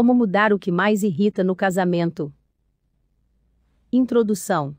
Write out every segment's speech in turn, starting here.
Como mudar o que mais irrita no casamento? Introdução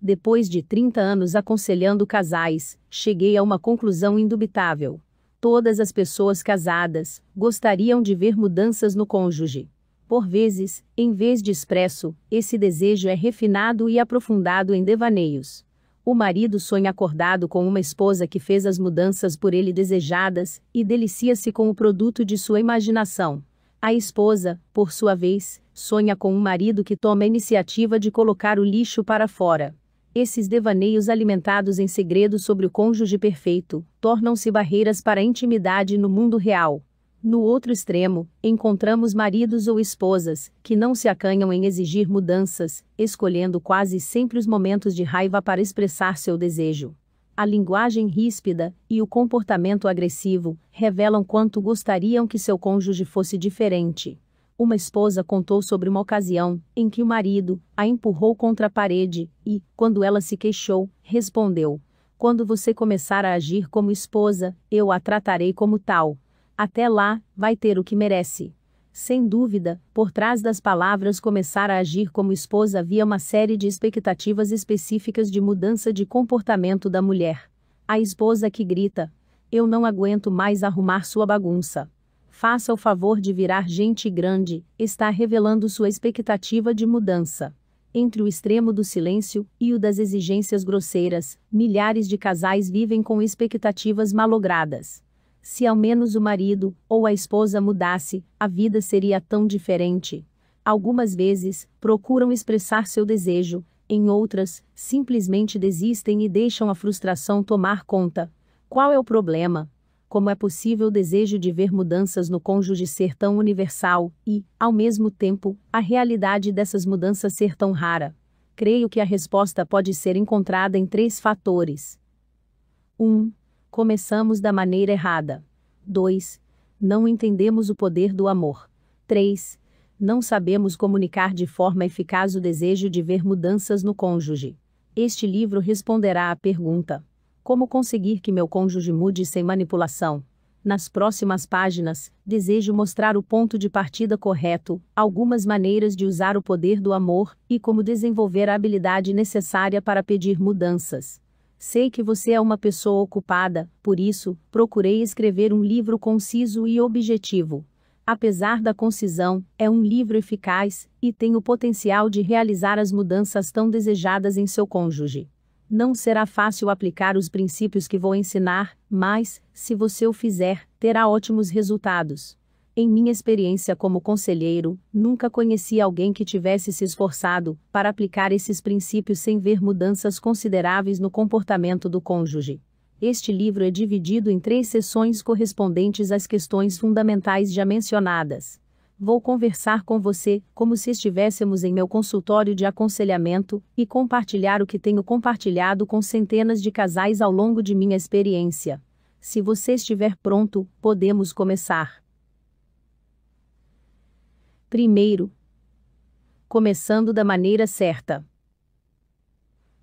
Depois de 30 anos aconselhando casais, cheguei a uma conclusão indubitável. Todas as pessoas casadas gostariam de ver mudanças no cônjuge. Por vezes, em vez de expresso, esse desejo é refinado e aprofundado em devaneios. O marido sonha acordado com uma esposa que fez as mudanças por ele desejadas e delicia-se com o produto de sua imaginação. A esposa, por sua vez, sonha com um marido que toma a iniciativa de colocar o lixo para fora. Esses devaneios alimentados em segredo sobre o cônjuge perfeito tornam-se barreiras para a intimidade no mundo real. No outro extremo, encontramos maridos ou esposas que não se acanham em exigir mudanças, escolhendo quase sempre os momentos de raiva para expressar seu desejo a linguagem ríspida e o comportamento agressivo revelam quanto gostariam que seu cônjuge fosse diferente. Uma esposa contou sobre uma ocasião em que o marido a empurrou contra a parede e, quando ela se queixou, respondeu: Quando você começar a agir como esposa, eu a tratarei como tal. Até lá, vai ter o que merece. Sem dúvida, por trás das palavras começar a agir como esposa havia uma série de expectativas específicas de mudança de comportamento da mulher. A esposa que grita: Eu não aguento mais arrumar sua bagunça. Faça o favor de virar gente grande, está revelando sua expectativa de mudança entre o extremo do silêncio e o das exigências grosseiras, milhares de casais vivem com expectativas malogradas. Se ao menos o marido ou a esposa mudasse, a vida seria tão diferente. Algumas vezes, procuram expressar seu desejo, em outras, simplesmente desistem e deixam a frustração tomar conta. Qual é o problema? Como é possível o desejo de ver mudanças no cônjuge ser tão universal e, ao mesmo tempo, a realidade dessas mudanças ser tão rara? Creio que a resposta pode ser encontrada em três fatores. 1. Um, Começamos da maneira errada. 2. Não entendemos o poder do amor. 3. Não sabemos comunicar de forma eficaz o desejo de ver mudanças no cônjuge. Este livro responderá à pergunta: Como conseguir que meu cônjuge mude sem manipulação? Nas próximas páginas, desejo mostrar o ponto de partida correto, algumas maneiras de usar o poder do amor e como desenvolver a habilidade necessária para pedir mudanças. Sei que você é uma pessoa ocupada, por isso, procurei escrever um livro conciso e objetivo. Apesar da concisão, é um livro eficaz e tem o potencial de realizar as mudanças tão desejadas em seu cônjuge. Não será fácil aplicar os princípios que vou ensinar, mas, se você o fizer, terá ótimos resultados. Em minha experiência como conselheiro, nunca conheci alguém que tivesse se esforçado para aplicar esses princípios sem ver mudanças consideráveis no comportamento do cônjuge. Este livro é dividido em três sessões correspondentes às questões fundamentais já mencionadas. Vou conversar com você, como se estivéssemos em meu consultório de aconselhamento, e compartilhar o que tenho compartilhado com centenas de casais ao longo de minha experiência. Se você estiver pronto, podemos começar. Primeiro, começando da maneira certa.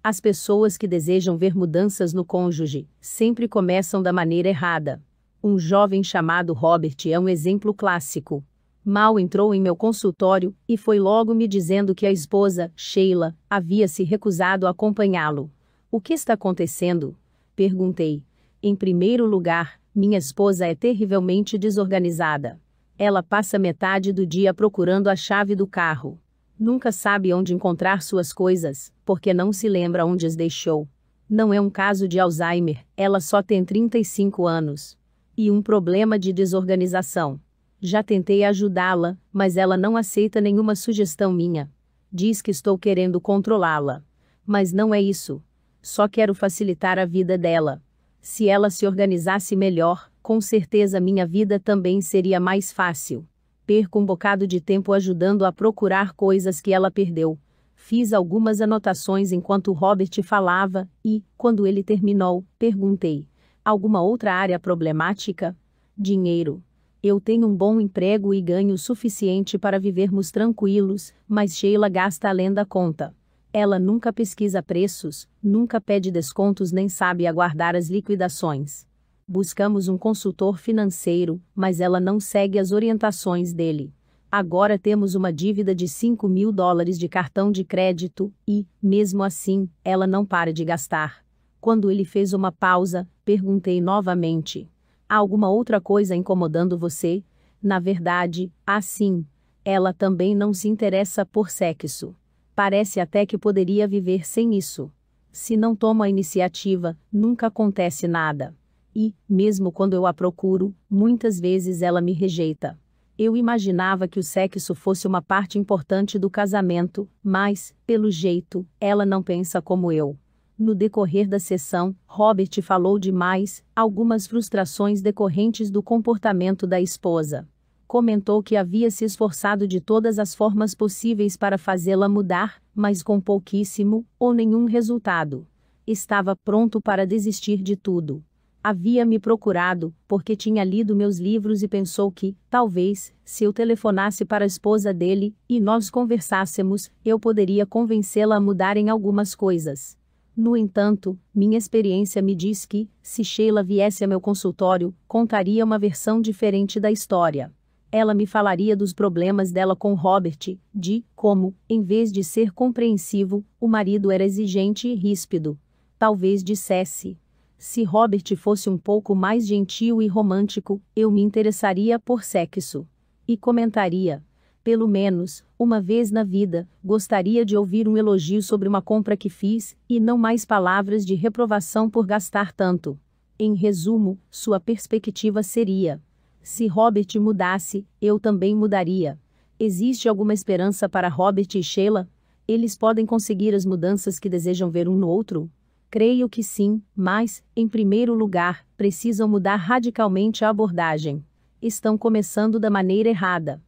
As pessoas que desejam ver mudanças no cônjuge sempre começam da maneira errada. Um jovem chamado Robert é um exemplo clássico. Mal entrou em meu consultório e foi logo me dizendo que a esposa, Sheila, havia se recusado a acompanhá-lo. O que está acontecendo? Perguntei. Em primeiro lugar, minha esposa é terrivelmente desorganizada. Ela passa metade do dia procurando a chave do carro. Nunca sabe onde encontrar suas coisas, porque não se lembra onde as deixou. Não é um caso de Alzheimer, ela só tem 35 anos. E um problema de desorganização. Já tentei ajudá-la, mas ela não aceita nenhuma sugestão minha. Diz que estou querendo controlá-la. Mas não é isso. Só quero facilitar a vida dela. Se ela se organizasse melhor, com certeza minha vida também seria mais fácil. Perco um bocado de tempo ajudando a procurar coisas que ela perdeu. Fiz algumas anotações enquanto Robert falava e, quando ele terminou, perguntei: Alguma outra área problemática? Dinheiro. Eu tenho um bom emprego e ganho o suficiente para vivermos tranquilos, mas Sheila gasta além da conta. Ela nunca pesquisa preços, nunca pede descontos nem sabe aguardar as liquidações. Buscamos um consultor financeiro, mas ela não segue as orientações dele. Agora temos uma dívida de 5 mil dólares de cartão de crédito e, mesmo assim, ela não para de gastar. Quando ele fez uma pausa, perguntei novamente: Há alguma outra coisa incomodando você? Na verdade, há ah, sim. Ela também não se interessa por sexo Parece até que poderia viver sem isso. Se não tomo a iniciativa, nunca acontece nada. E, mesmo quando eu a procuro, muitas vezes ela me rejeita. Eu imaginava que o sexo fosse uma parte importante do casamento, mas, pelo jeito, ela não pensa como eu. No decorrer da sessão, Robert falou de mais algumas frustrações decorrentes do comportamento da esposa comentou que havia se esforçado de todas as formas possíveis para fazê-la mudar, mas com pouquíssimo ou nenhum resultado. Estava pronto para desistir de tudo. Havia me procurado, porque tinha lido meus livros e pensou que, talvez, se eu telefonasse para a esposa dele e nós conversássemos, eu poderia convencê-la a mudar em algumas coisas. No entanto, minha experiência me diz que, se Sheila viesse a meu consultório, contaria uma versão diferente da história ela me falaria dos problemas dela com Robert, de como, em vez de ser compreensivo, o marido era exigente e ríspido. Talvez dissesse: se Robert fosse um pouco mais gentil e romântico, eu me interessaria por sexo. E comentaria: pelo menos, uma vez na vida, gostaria de ouvir um elogio sobre uma compra que fiz, e não mais palavras de reprovação por gastar tanto. Em resumo, sua perspectiva seria: se Robert mudasse, eu também mudaria. Existe alguma esperança para Robert e Sheila? Eles podem conseguir as mudanças que desejam ver um no outro? Creio que sim, mas, em primeiro lugar, precisam mudar radicalmente a abordagem. Estão começando da maneira errada.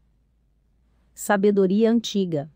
Sabedoria antiga.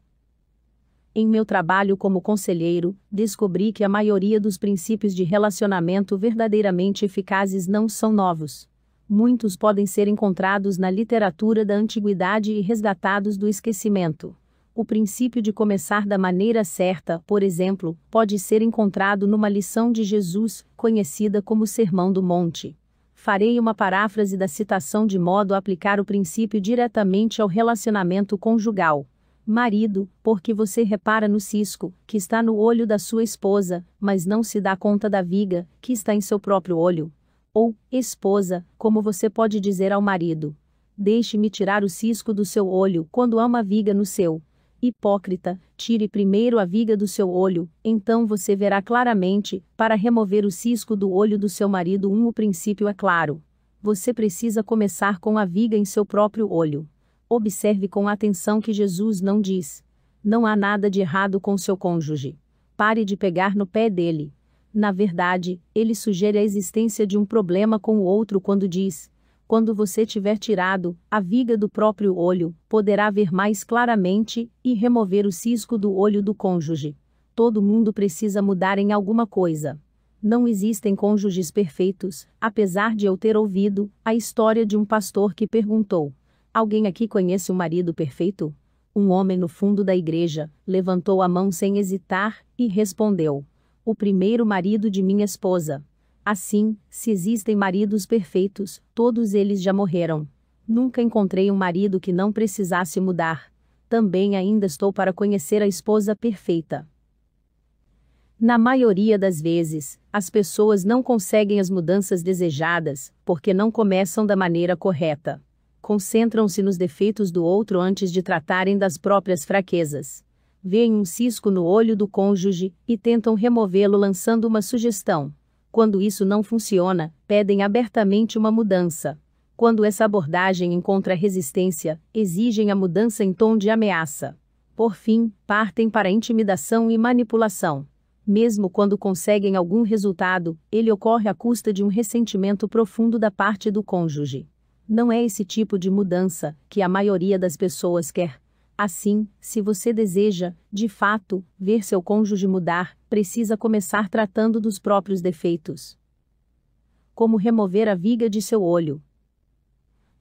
Em meu trabalho como conselheiro, descobri que a maioria dos princípios de relacionamento verdadeiramente eficazes não são novos muitos podem ser encontrados na literatura da antiguidade e resgatados do esquecimento. O princípio de começar da maneira certa, por exemplo, pode ser encontrado numa lição de Jesus, conhecida como Sermão do Monte. Farei uma paráfrase da citação de modo a aplicar o princípio diretamente ao relacionamento conjugal. Marido, porque você repara no cisco, que está no olho da sua esposa, mas não se dá conta da viga, que está em seu próprio olho ou esposa, como você pode dizer ao marido: Deixe-me tirar o cisco do seu olho quando há uma viga no seu. Hipócrita, tire primeiro a viga do seu olho, então você verá claramente, para remover o cisco do olho do seu marido. Um, o princípio é claro. Você precisa começar com a viga em seu próprio olho. Observe com atenção que Jesus não diz: Não há nada de errado com seu cônjuge. Pare de pegar no pé dele na verdade, ele sugere a existência de um problema com o outro quando diz: quando você tiver tirado a viga do próprio olho, poderá ver mais claramente e remover o cisco do olho do cônjuge. Todo mundo precisa mudar em alguma coisa. Não existem cônjuges perfeitos, apesar de eu ter ouvido a história de um pastor que perguntou: Alguém aqui conhece um marido perfeito? Um homem no fundo da igreja levantou a mão sem hesitar e respondeu: o primeiro marido de minha esposa. Assim, se existem maridos perfeitos, todos eles já morreram. Nunca encontrei um marido que não precisasse mudar. Também ainda estou para conhecer a esposa perfeita. Na maioria das vezes, as pessoas não conseguem as mudanças desejadas porque não começam da maneira correta. Concentram-se nos defeitos do outro antes de tratarem das próprias fraquezas veem um cisco no olho do cônjuge e tentam removê-lo lançando uma sugestão. Quando isso não funciona, pedem abertamente uma mudança. Quando essa abordagem encontra resistência, exigem a mudança em tom de ameaça. Por fim, partem para intimidação e manipulação. Mesmo quando conseguem algum resultado, ele ocorre à custa de um ressentimento profundo da parte do cônjuge. Não é esse tipo de mudança que a maioria das pessoas quer. Assim, se você deseja, de fato, ver seu cônjuge mudar, precisa começar tratando dos próprios defeitos. Como remover a viga de seu olho?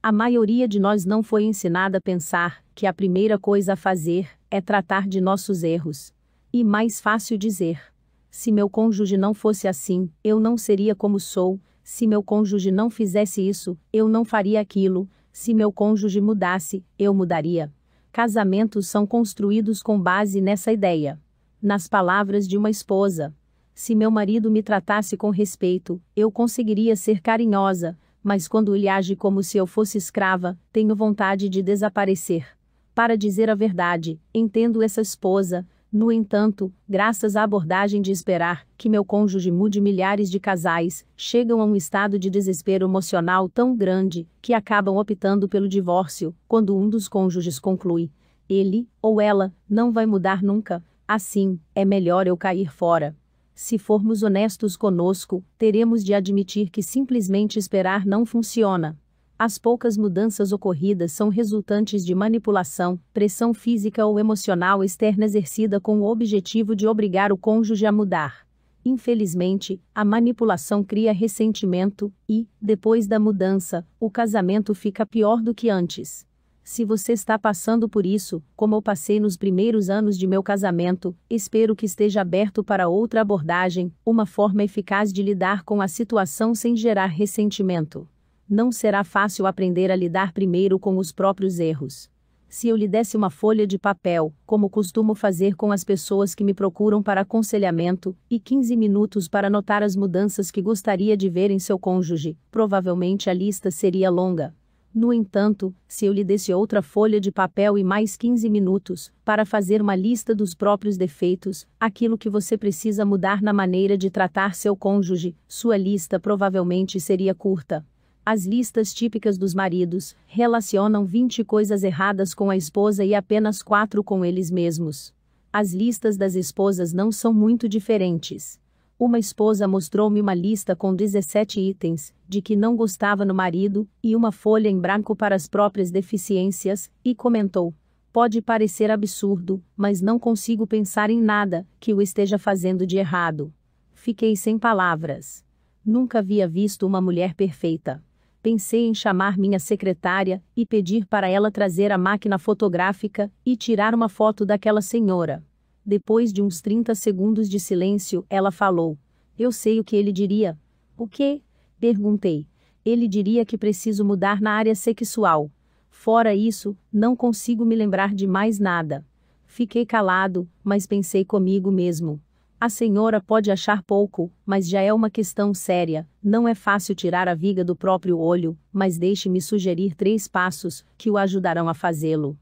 A maioria de nós não foi ensinada a pensar que a primeira coisa a fazer é tratar de nossos erros. E mais fácil dizer: se meu cônjuge não fosse assim, eu não seria como sou, se meu cônjuge não fizesse isso, eu não faria aquilo, se meu cônjuge mudasse, eu mudaria Casamentos são construídos com base nessa ideia. Nas palavras de uma esposa: Se meu marido me tratasse com respeito, eu conseguiria ser carinhosa, mas quando ele age como se eu fosse escrava, tenho vontade de desaparecer. Para dizer a verdade, entendo essa esposa, no entanto, graças à abordagem de esperar que meu cônjuge mude, milhares de casais chegam a um estado de desespero emocional tão grande que acabam optando pelo divórcio quando um dos cônjuges conclui: ele ou ela não vai mudar nunca, assim, é melhor eu cair fora. Se formos honestos conosco, teremos de admitir que simplesmente esperar não funciona. As poucas mudanças ocorridas são resultantes de manipulação, pressão física ou emocional externa exercida com o objetivo de obrigar o cônjuge a mudar. Infelizmente, a manipulação cria ressentimento e, depois da mudança, o casamento fica pior do que antes. Se você está passando por isso, como eu passei nos primeiros anos de meu casamento, espero que esteja aberto para outra abordagem, uma forma eficaz de lidar com a situação sem gerar ressentimento. Não será fácil aprender a lidar primeiro com os próprios erros. Se eu lhe desse uma folha de papel, como costumo fazer com as pessoas que me procuram para aconselhamento, e 15 minutos para notar as mudanças que gostaria de ver em seu cônjuge, provavelmente a lista seria longa. No entanto, se eu lhe desse outra folha de papel e mais 15 minutos, para fazer uma lista dos próprios defeitos, aquilo que você precisa mudar na maneira de tratar seu cônjuge, sua lista provavelmente seria curta. As listas típicas dos maridos relacionam 20 coisas erradas com a esposa e apenas 4 com eles mesmos. As listas das esposas não são muito diferentes. Uma esposa mostrou-me uma lista com 17 itens, de que não gostava no marido, e uma folha em branco para as próprias deficiências, e comentou: Pode parecer absurdo, mas não consigo pensar em nada que o esteja fazendo de errado. Fiquei sem palavras. Nunca havia visto uma mulher perfeita pensei em chamar minha secretária e pedir para ela trazer a máquina fotográfica e tirar uma foto daquela senhora. Depois de uns 30 segundos de silêncio, ela falou: Eu sei o que ele diria. O quê? Perguntei. Ele diria que preciso mudar na área sexual. Fora isso, não consigo me lembrar de mais nada. Fiquei calado, mas pensei comigo mesmo. A senhora pode achar pouco, mas já é uma questão séria. Não é fácil tirar a viga do próprio olho, mas deixe-me sugerir três passos que o ajudarão a fazê-lo.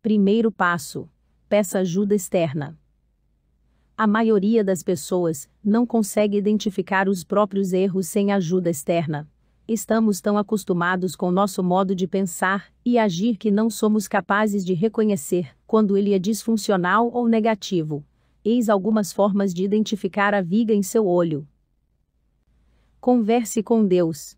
Primeiro passo: peça ajuda externa. A maioria das pessoas não consegue identificar os próprios erros sem ajuda externa estamos tão acostumados com nosso modo de pensar e agir que não somos capazes de reconhecer quando ele é disfuncional ou negativo eis algumas formas de identificar a viga em seu olho. Converse com Deus.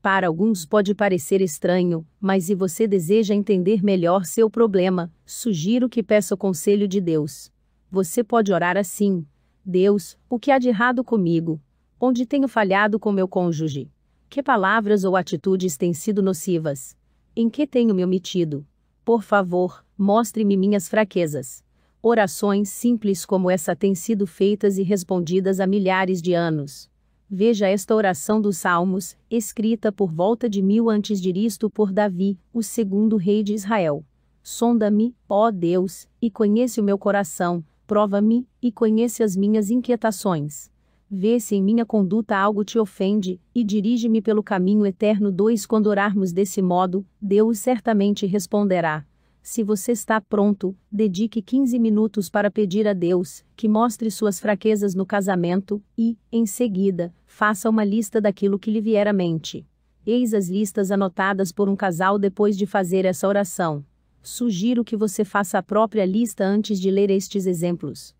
Para alguns pode parecer estranho, mas se você deseja entender melhor seu problema, sugiro que peça o conselho de Deus. Você pode orar assim: Deus, o que há de errado comigo? Onde tenho falhado com meu cônjuge? Que palavras ou atitudes têm sido nocivas? Em que tenho me omitido? Por favor, mostre-me minhas fraquezas. Orações simples como essa têm sido feitas e respondidas há milhares de anos. Veja esta oração dos Salmos, escrita por volta de mil antes de Cristo por Davi, o segundo rei de Israel. Sonda-me, ó Deus, e conhece o meu coração, prova-me, e conhece as minhas inquietações. Vê se em minha conduta algo te ofende, e dirige-me pelo caminho eterno. 2 Quando orarmos desse modo, Deus certamente responderá. Se você está pronto, dedique 15 minutos para pedir a Deus que mostre suas fraquezas no casamento e, em seguida, faça uma lista daquilo que lhe vier à mente. Eis as listas anotadas por um casal depois de fazer essa oração. Sugiro que você faça a própria lista antes de ler estes exemplos.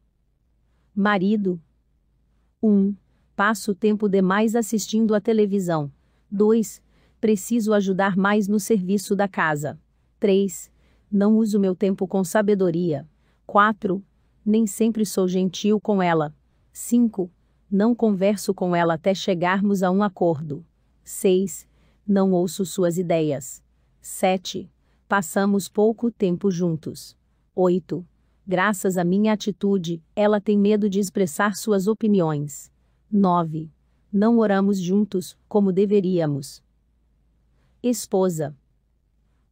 Marido 1. passo tempo demais assistindo à televisão. 2. Preciso ajudar mais no serviço da casa. 3 não uso meu tempo com sabedoria. 4. Nem sempre sou gentil com ela. 5. Não converso com ela até chegarmos a um acordo. 6. Não ouço suas ideias. 7. Passamos pouco tempo juntos. 8. Graças à minha atitude, ela tem medo de expressar suas opiniões. 9. Não oramos juntos, como deveríamos. Esposa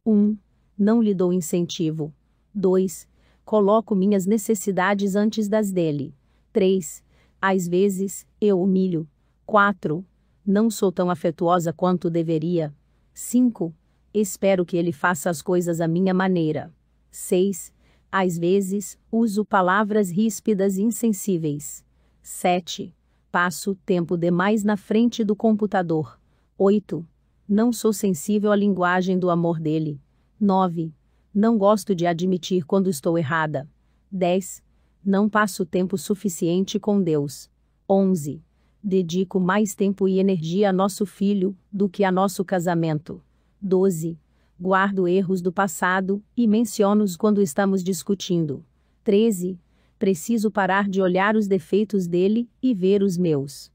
1. Um, não lhe dou incentivo. 2. Coloco minhas necessidades antes das dele. 3. Às vezes, eu humilho. 4. Não sou tão afetuosa quanto deveria. 5. Espero que ele faça as coisas à minha maneira. 6. Às vezes, uso palavras ríspidas e insensíveis. 7. Passo tempo demais na frente do computador. 8. Não sou sensível à linguagem do amor dele. 9. Não gosto de admitir quando estou errada. 10. Não passo tempo suficiente com Deus. 11. Dedico mais tempo e energia a nosso filho do que a nosso casamento. 12. Guardo erros do passado e menciono-os quando estamos discutindo. 13. Preciso parar de olhar os defeitos dele e ver os meus.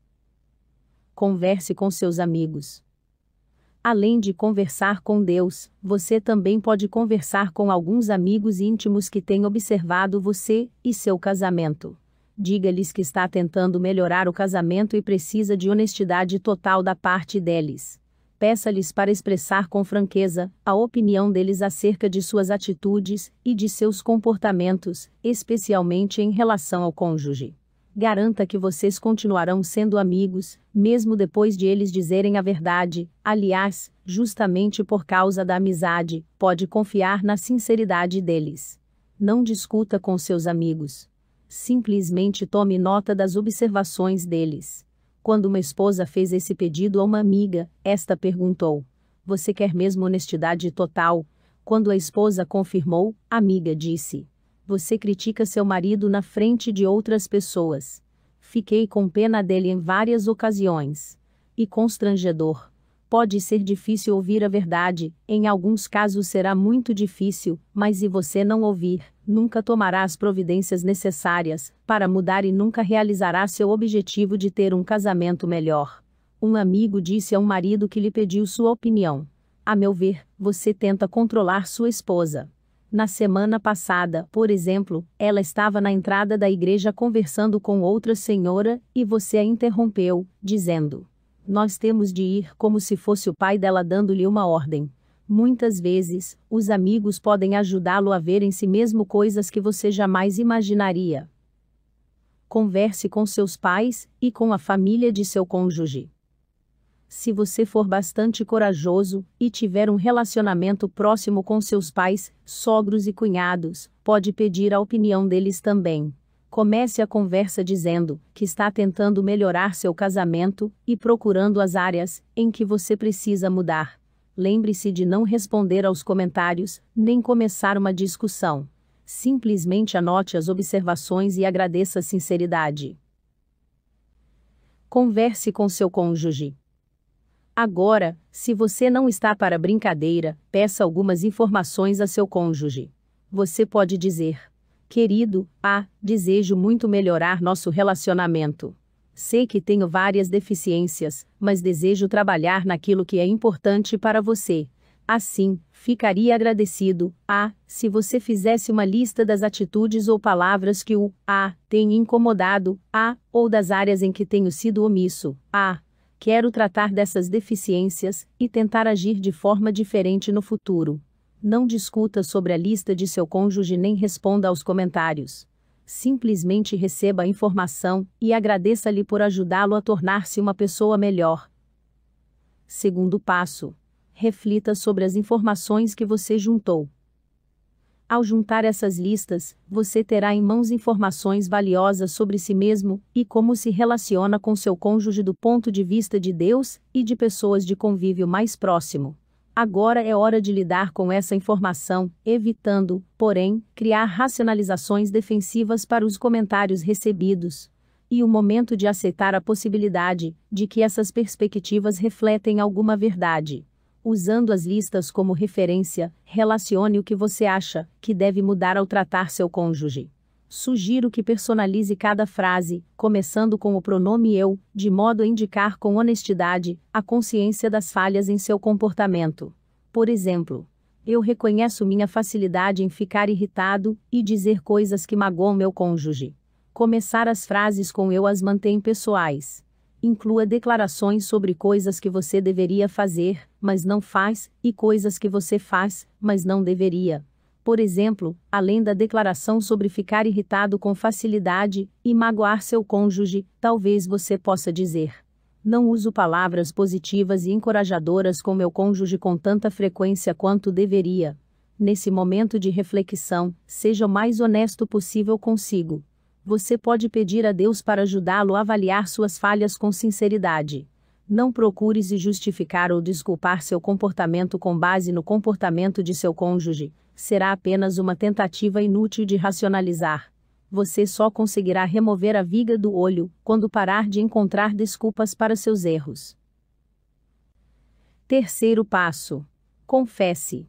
Converse com seus amigos. Além de conversar com Deus, você também pode conversar com alguns amigos íntimos que têm observado você e seu casamento. Diga-lhes que está tentando melhorar o casamento e precisa de honestidade total da parte deles. Peça-lhes para expressar com franqueza a opinião deles acerca de suas atitudes e de seus comportamentos, especialmente em relação ao cônjuge garanta que vocês continuarão sendo amigos, mesmo depois de eles dizerem a verdade. Aliás, justamente por causa da amizade, pode confiar na sinceridade deles. Não discuta com seus amigos. Simplesmente tome nota das observações deles. Quando uma esposa fez esse pedido a uma amiga, esta perguntou: Você quer mesmo honestidade total? Quando a esposa confirmou, a amiga disse: você critica seu marido na frente de outras pessoas. Fiquei com pena dele em várias ocasiões. E constrangedor. Pode ser difícil ouvir a verdade, em alguns casos será muito difícil, mas se você não ouvir, nunca tomará as providências necessárias para mudar e nunca realizará seu objetivo de ter um casamento melhor. Um amigo disse a um marido que lhe pediu sua opinião. A meu ver, você tenta controlar sua esposa. Na semana passada, por exemplo, ela estava na entrada da igreja conversando com outra senhora e você a interrompeu, dizendo: Nós temos de ir como se fosse o pai dela dando-lhe uma ordem. Muitas vezes, os amigos podem ajudá-lo a ver em si mesmo coisas que você jamais imaginaria. Converse com seus pais e com a família de seu cônjuge se você for bastante corajoso e tiver um relacionamento próximo com seus pais, sogros e cunhados, pode pedir a opinião deles também. Comece a conversa dizendo que está tentando melhorar seu casamento e procurando as áreas em que você precisa mudar. Lembre-se de não responder aos comentários, nem começar uma discussão. Simplesmente anote as observações e agradeça a sinceridade. Converse com seu cônjuge. Agora, se você não está para brincadeira, peça algumas informações a seu cônjuge. Você pode dizer: Querido, ah, desejo muito melhorar nosso relacionamento. Sei que tenho várias deficiências, mas desejo trabalhar naquilo que é importante para você. Assim, ficaria agradecido, ah, se você fizesse uma lista das atitudes ou palavras que o ah tem incomodado, ah, ou das áreas em que tenho sido omisso, ah, Quero tratar dessas deficiências e tentar agir de forma diferente no futuro. Não discuta sobre a lista de seu cônjuge nem responda aos comentários. Simplesmente receba a informação e agradeça-lhe por ajudá-lo a tornar-se uma pessoa melhor. Segundo passo: reflita sobre as informações que você juntou. Ao juntar essas listas, você terá em mãos informações valiosas sobre si mesmo e como se relaciona com seu cônjuge do ponto de vista de Deus e de pessoas de convívio mais próximo. Agora é hora de lidar com essa informação, evitando, porém, criar racionalizações defensivas para os comentários recebidos. E o momento de aceitar a possibilidade de que essas perspectivas refletem alguma verdade usando as listas como referência, relacione o que você acha que deve mudar ao tratar seu cônjuge. Sugiro que personalize cada frase, começando com o pronome eu, de modo a indicar com honestidade a consciência das falhas em seu comportamento. Por exemplo, eu reconheço minha facilidade em ficar irritado e dizer coisas que magoam meu cônjuge. Começar as frases com eu as mantém pessoais inclua declarações sobre coisas que você deveria fazer, mas não faz, e coisas que você faz, mas não deveria. Por exemplo, além da declaração sobre ficar irritado com facilidade e magoar seu cônjuge, talvez você possa dizer: Não uso palavras positivas e encorajadoras com meu cônjuge com tanta frequência quanto deveria. Nesse momento de reflexão, seja o mais honesto possível consigo. Você pode pedir a Deus para ajudá-lo a avaliar suas falhas com sinceridade. Não procure se justificar ou desculpar seu comportamento com base no comportamento de seu cônjuge, será apenas uma tentativa inútil de racionalizar. Você só conseguirá remover a viga do olho quando parar de encontrar desculpas para seus erros. Terceiro passo: confesse.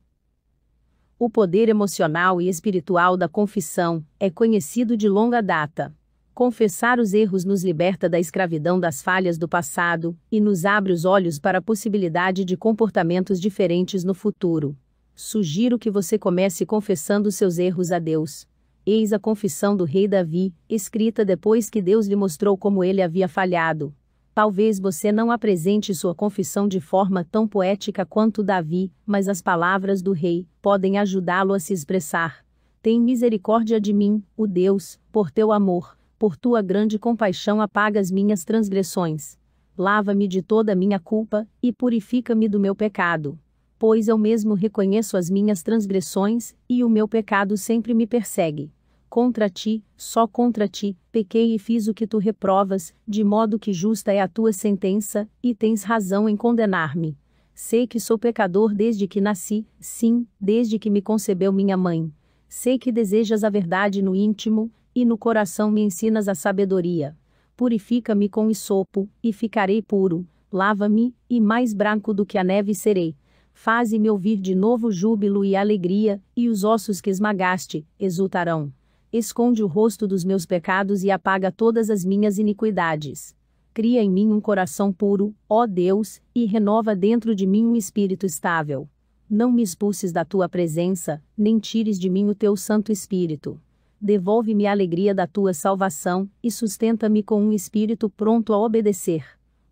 O poder emocional e espiritual da confissão é conhecido de longa data. Confessar os erros nos liberta da escravidão das falhas do passado e nos abre os olhos para a possibilidade de comportamentos diferentes no futuro. Sugiro que você comece confessando seus erros a Deus. Eis a confissão do rei Davi, escrita depois que Deus lhe mostrou como ele havia falhado. Talvez você não apresente sua confissão de forma tão poética quanto Davi, mas as palavras do rei podem ajudá-lo a se expressar. Tem misericórdia de mim, o Deus, por teu amor, por tua grande compaixão apaga as minhas transgressões. Lava-me de toda a minha culpa e purifica-me do meu pecado. Pois eu mesmo reconheço as minhas transgressões e o meu pecado sempre me persegue contra ti, só contra ti, pequei e fiz o que tu reprovas, de modo que justa é a tua sentença, e tens razão em condenar-me. Sei que sou pecador desde que nasci, sim, desde que me concebeu minha mãe. Sei que desejas a verdade no íntimo, e no coração me ensinas a sabedoria. Purifica-me com isopo, e ficarei puro. Lava-me, e mais branco do que a neve serei faze-me ouvir de novo júbilo e alegria, e os ossos que esmagaste exultarão. Esconde o rosto dos meus pecados e apaga todas as minhas iniquidades. Cria em mim um coração puro, ó Deus, e renova dentro de mim um espírito estável. Não me expulses da tua presença, nem tires de mim o teu Santo Espírito. Devolve-me a alegria da tua salvação, e sustenta-me com um espírito pronto a obedecer.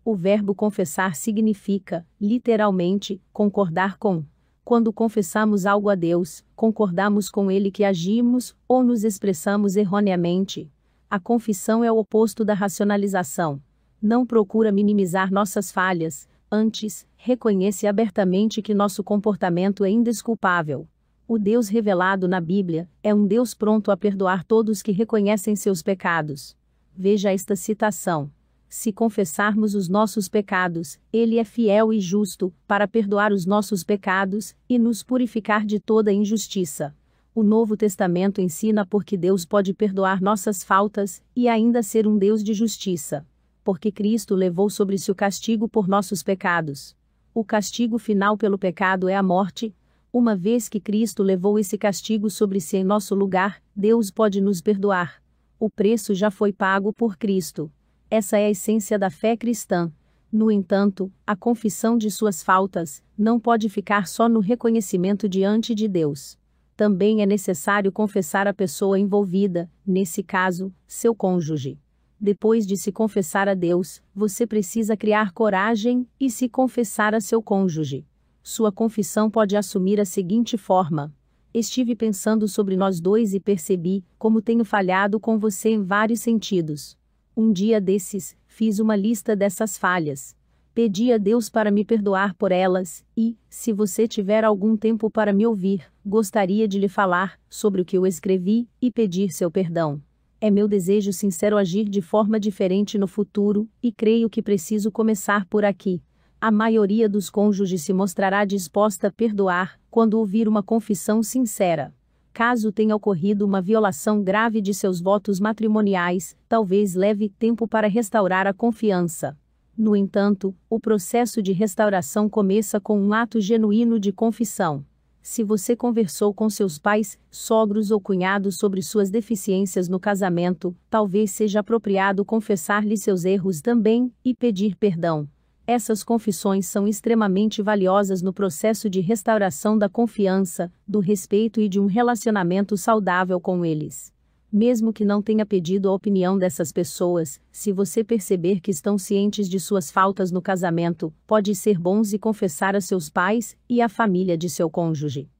O verbo confessar significa, literalmente, concordar com. Quando confessamos algo a Deus, concordamos com Ele que agimos ou nos expressamos erroneamente. A confissão é o oposto da racionalização. Não procura minimizar nossas falhas, antes, reconhece abertamente que nosso comportamento é indesculpável. O Deus revelado na Bíblia é um Deus pronto a perdoar todos que reconhecem seus pecados. Veja esta citação. Se confessarmos os nossos pecados, Ele é fiel e justo, para perdoar os nossos pecados e nos purificar de toda injustiça. O Novo Testamento ensina porque Deus pode perdoar nossas faltas e ainda ser um Deus de justiça. Porque Cristo levou sobre si o castigo por nossos pecados. O castigo final pelo pecado é a morte, uma vez que Cristo levou esse castigo sobre si em nosso lugar, Deus pode nos perdoar. O preço já foi pago por Cristo. Essa é a essência da fé cristã. No entanto, a confissão de suas faltas não pode ficar só no reconhecimento diante de Deus. Também é necessário confessar a pessoa envolvida, nesse caso, seu cônjuge. Depois de se confessar a Deus, você precisa criar coragem e se confessar a seu cônjuge. Sua confissão pode assumir a seguinte forma: Estive pensando sobre nós dois e percebi como tenho falhado com você em vários sentidos um dia desses, fiz uma lista dessas falhas. Pedi a Deus para me perdoar por elas, e, se você tiver algum tempo para me ouvir, gostaria de lhe falar sobre o que eu escrevi e pedir seu perdão. É meu desejo sincero agir de forma diferente no futuro, e creio que preciso começar por aqui. A maioria dos cônjuges se mostrará disposta a perdoar quando ouvir uma confissão sincera caso tenha ocorrido uma violação grave de seus votos matrimoniais, talvez leve tempo para restaurar a confiança. No entanto, o processo de restauração começa com um ato genuíno de confissão. Se você conversou com seus pais, sogros ou cunhados sobre suas deficiências no casamento, talvez seja apropriado confessar-lhe seus erros também e pedir perdão. Essas confissões são extremamente valiosas no processo de restauração da confiança, do respeito e de um relacionamento saudável com eles. Mesmo que não tenha pedido a opinião dessas pessoas, se você perceber que estão cientes de suas faltas no casamento, pode ser bom se confessar a seus pais e à família de seu cônjuge.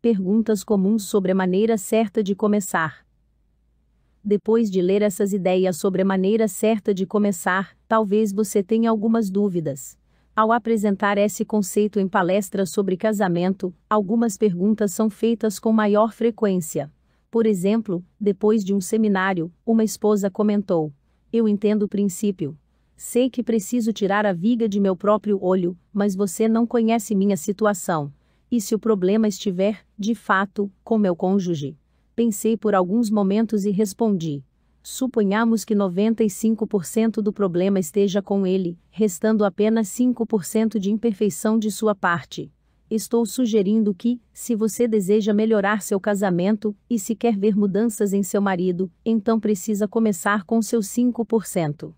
Perguntas comuns sobre a maneira certa de começar. Depois de ler essas ideias sobre a maneira certa de começar, talvez você tenha algumas dúvidas. Ao apresentar esse conceito em palestras sobre casamento, algumas perguntas são feitas com maior frequência. Por exemplo, depois de um seminário, uma esposa comentou: Eu entendo o princípio. Sei que preciso tirar a viga de meu próprio olho, mas você não conhece minha situação. E se o problema estiver, de fato, com meu cônjuge? Pensei por alguns momentos e respondi. Suponhamos que 95% do problema esteja com ele, restando apenas 5% de imperfeição de sua parte. Estou sugerindo que, se você deseja melhorar seu casamento e se quer ver mudanças em seu marido, então precisa começar com seus 5%.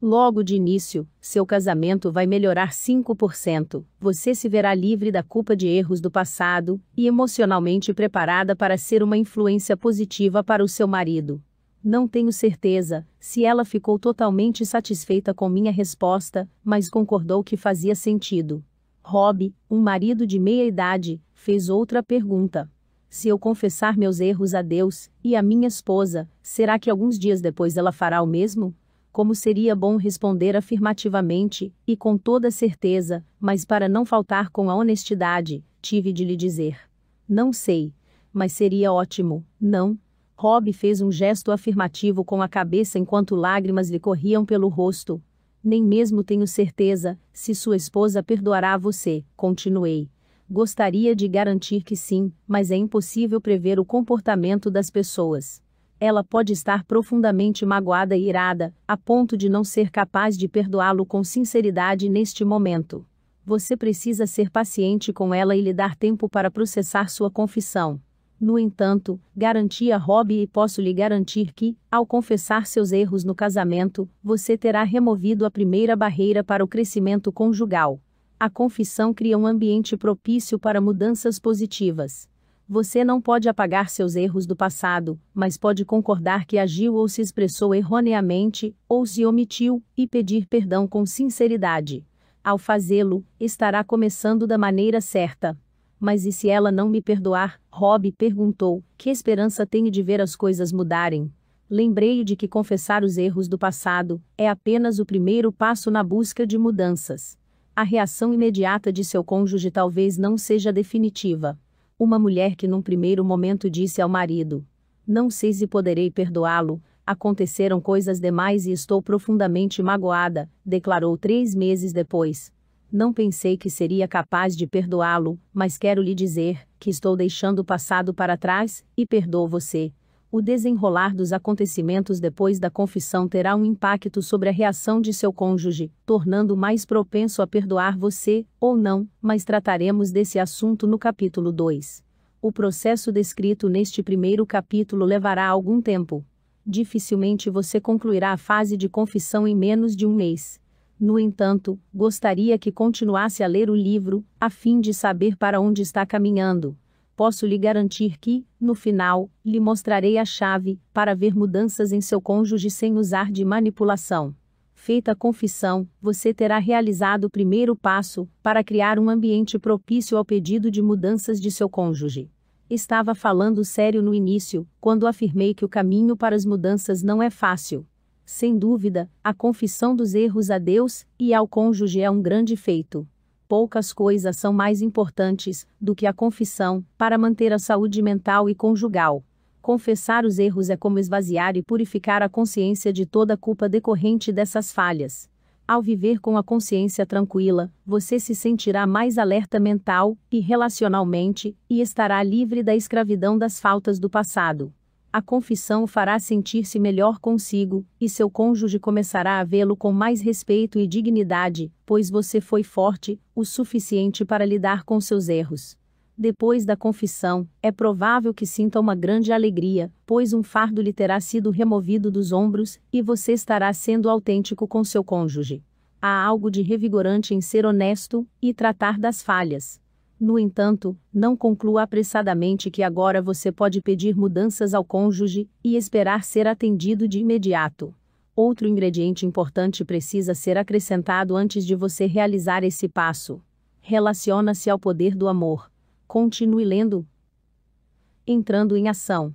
Logo de início, seu casamento vai melhorar 5%. Você se verá livre da culpa de erros do passado e emocionalmente preparada para ser uma influência positiva para o seu marido. Não tenho certeza se ela ficou totalmente satisfeita com minha resposta, mas concordou que fazia sentido. Rob, um marido de meia idade, fez outra pergunta. Se eu confessar meus erros a Deus e a minha esposa, será que alguns dias depois ela fará o mesmo? como seria bom responder afirmativamente, e com toda certeza, mas para não faltar com a honestidade, tive de lhe dizer: Não sei, mas seria ótimo, não? Rob fez um gesto afirmativo com a cabeça enquanto lágrimas lhe corriam pelo rosto. Nem mesmo tenho certeza se sua esposa perdoará você, continuei. Gostaria de garantir que sim, mas é impossível prever o comportamento das pessoas ela pode estar profundamente magoada e irada, a ponto de não ser capaz de perdoá-lo com sinceridade neste momento. Você precisa ser paciente com ela e lhe dar tempo para processar sua confissão. No entanto, a Rob e posso lhe garantir que, ao confessar seus erros no casamento, você terá removido a primeira barreira para o crescimento conjugal. A confissão cria um ambiente propício para mudanças positivas. Você não pode apagar seus erros do passado, mas pode concordar que agiu ou se expressou erroneamente, ou se omitiu, e pedir perdão com sinceridade. Ao fazê-lo, estará começando da maneira certa. Mas e se ela não me perdoar? Rob perguntou: Que esperança tenho de ver as coisas mudarem? Lembrei de que confessar os erros do passado é apenas o primeiro passo na busca de mudanças. A reação imediata de seu cônjuge talvez não seja definitiva uma mulher que num primeiro momento disse ao marido: Não sei se poderei perdoá-lo, aconteceram coisas demais e estou profundamente magoada, declarou três meses depois. Não pensei que seria capaz de perdoá-lo, mas quero lhe dizer que estou deixando o passado para trás e perdoo você o desenrolar dos acontecimentos depois da confissão terá um impacto sobre a reação de seu cônjuge, tornando mais propenso a perdoar você, ou não, mas trataremos desse assunto no capítulo 2. O processo descrito neste primeiro capítulo levará algum tempo. Dificilmente você concluirá a fase de confissão em menos de um mês. No entanto, gostaria que continuasse a ler o livro, a fim de saber para onde está caminhando posso lhe garantir que, no final, lhe mostrarei a chave para ver mudanças em seu cônjuge sem usar de manipulação. Feita a confissão, você terá realizado o primeiro passo para criar um ambiente propício ao pedido de mudanças de seu cônjuge. Estava falando sério no início, quando afirmei que o caminho para as mudanças não é fácil. Sem dúvida, a confissão dos erros a Deus e ao cônjuge é um grande feito poucas coisas são mais importantes do que a confissão para manter a saúde mental e conjugal. Confessar os erros é como esvaziar e purificar a consciência de toda culpa decorrente dessas falhas. Ao viver com a consciência tranquila, você se sentirá mais alerta mental e relacionalmente e estará livre da escravidão das faltas do passado a confissão o fará sentir-se melhor consigo, e seu cônjuge começará a vê-lo com mais respeito e dignidade, pois você foi forte, o suficiente para lidar com seus erros. Depois da confissão, é provável que sinta uma grande alegria, pois um fardo lhe terá sido removido dos ombros, e você estará sendo autêntico com seu cônjuge. Há algo de revigorante em ser honesto e tratar das falhas. No entanto, não conclua apressadamente que agora você pode pedir mudanças ao cônjuge e esperar ser atendido de imediato. Outro ingrediente importante precisa ser acrescentado antes de você realizar esse passo. Relaciona-se ao poder do amor. Continue lendo. Entrando em ação.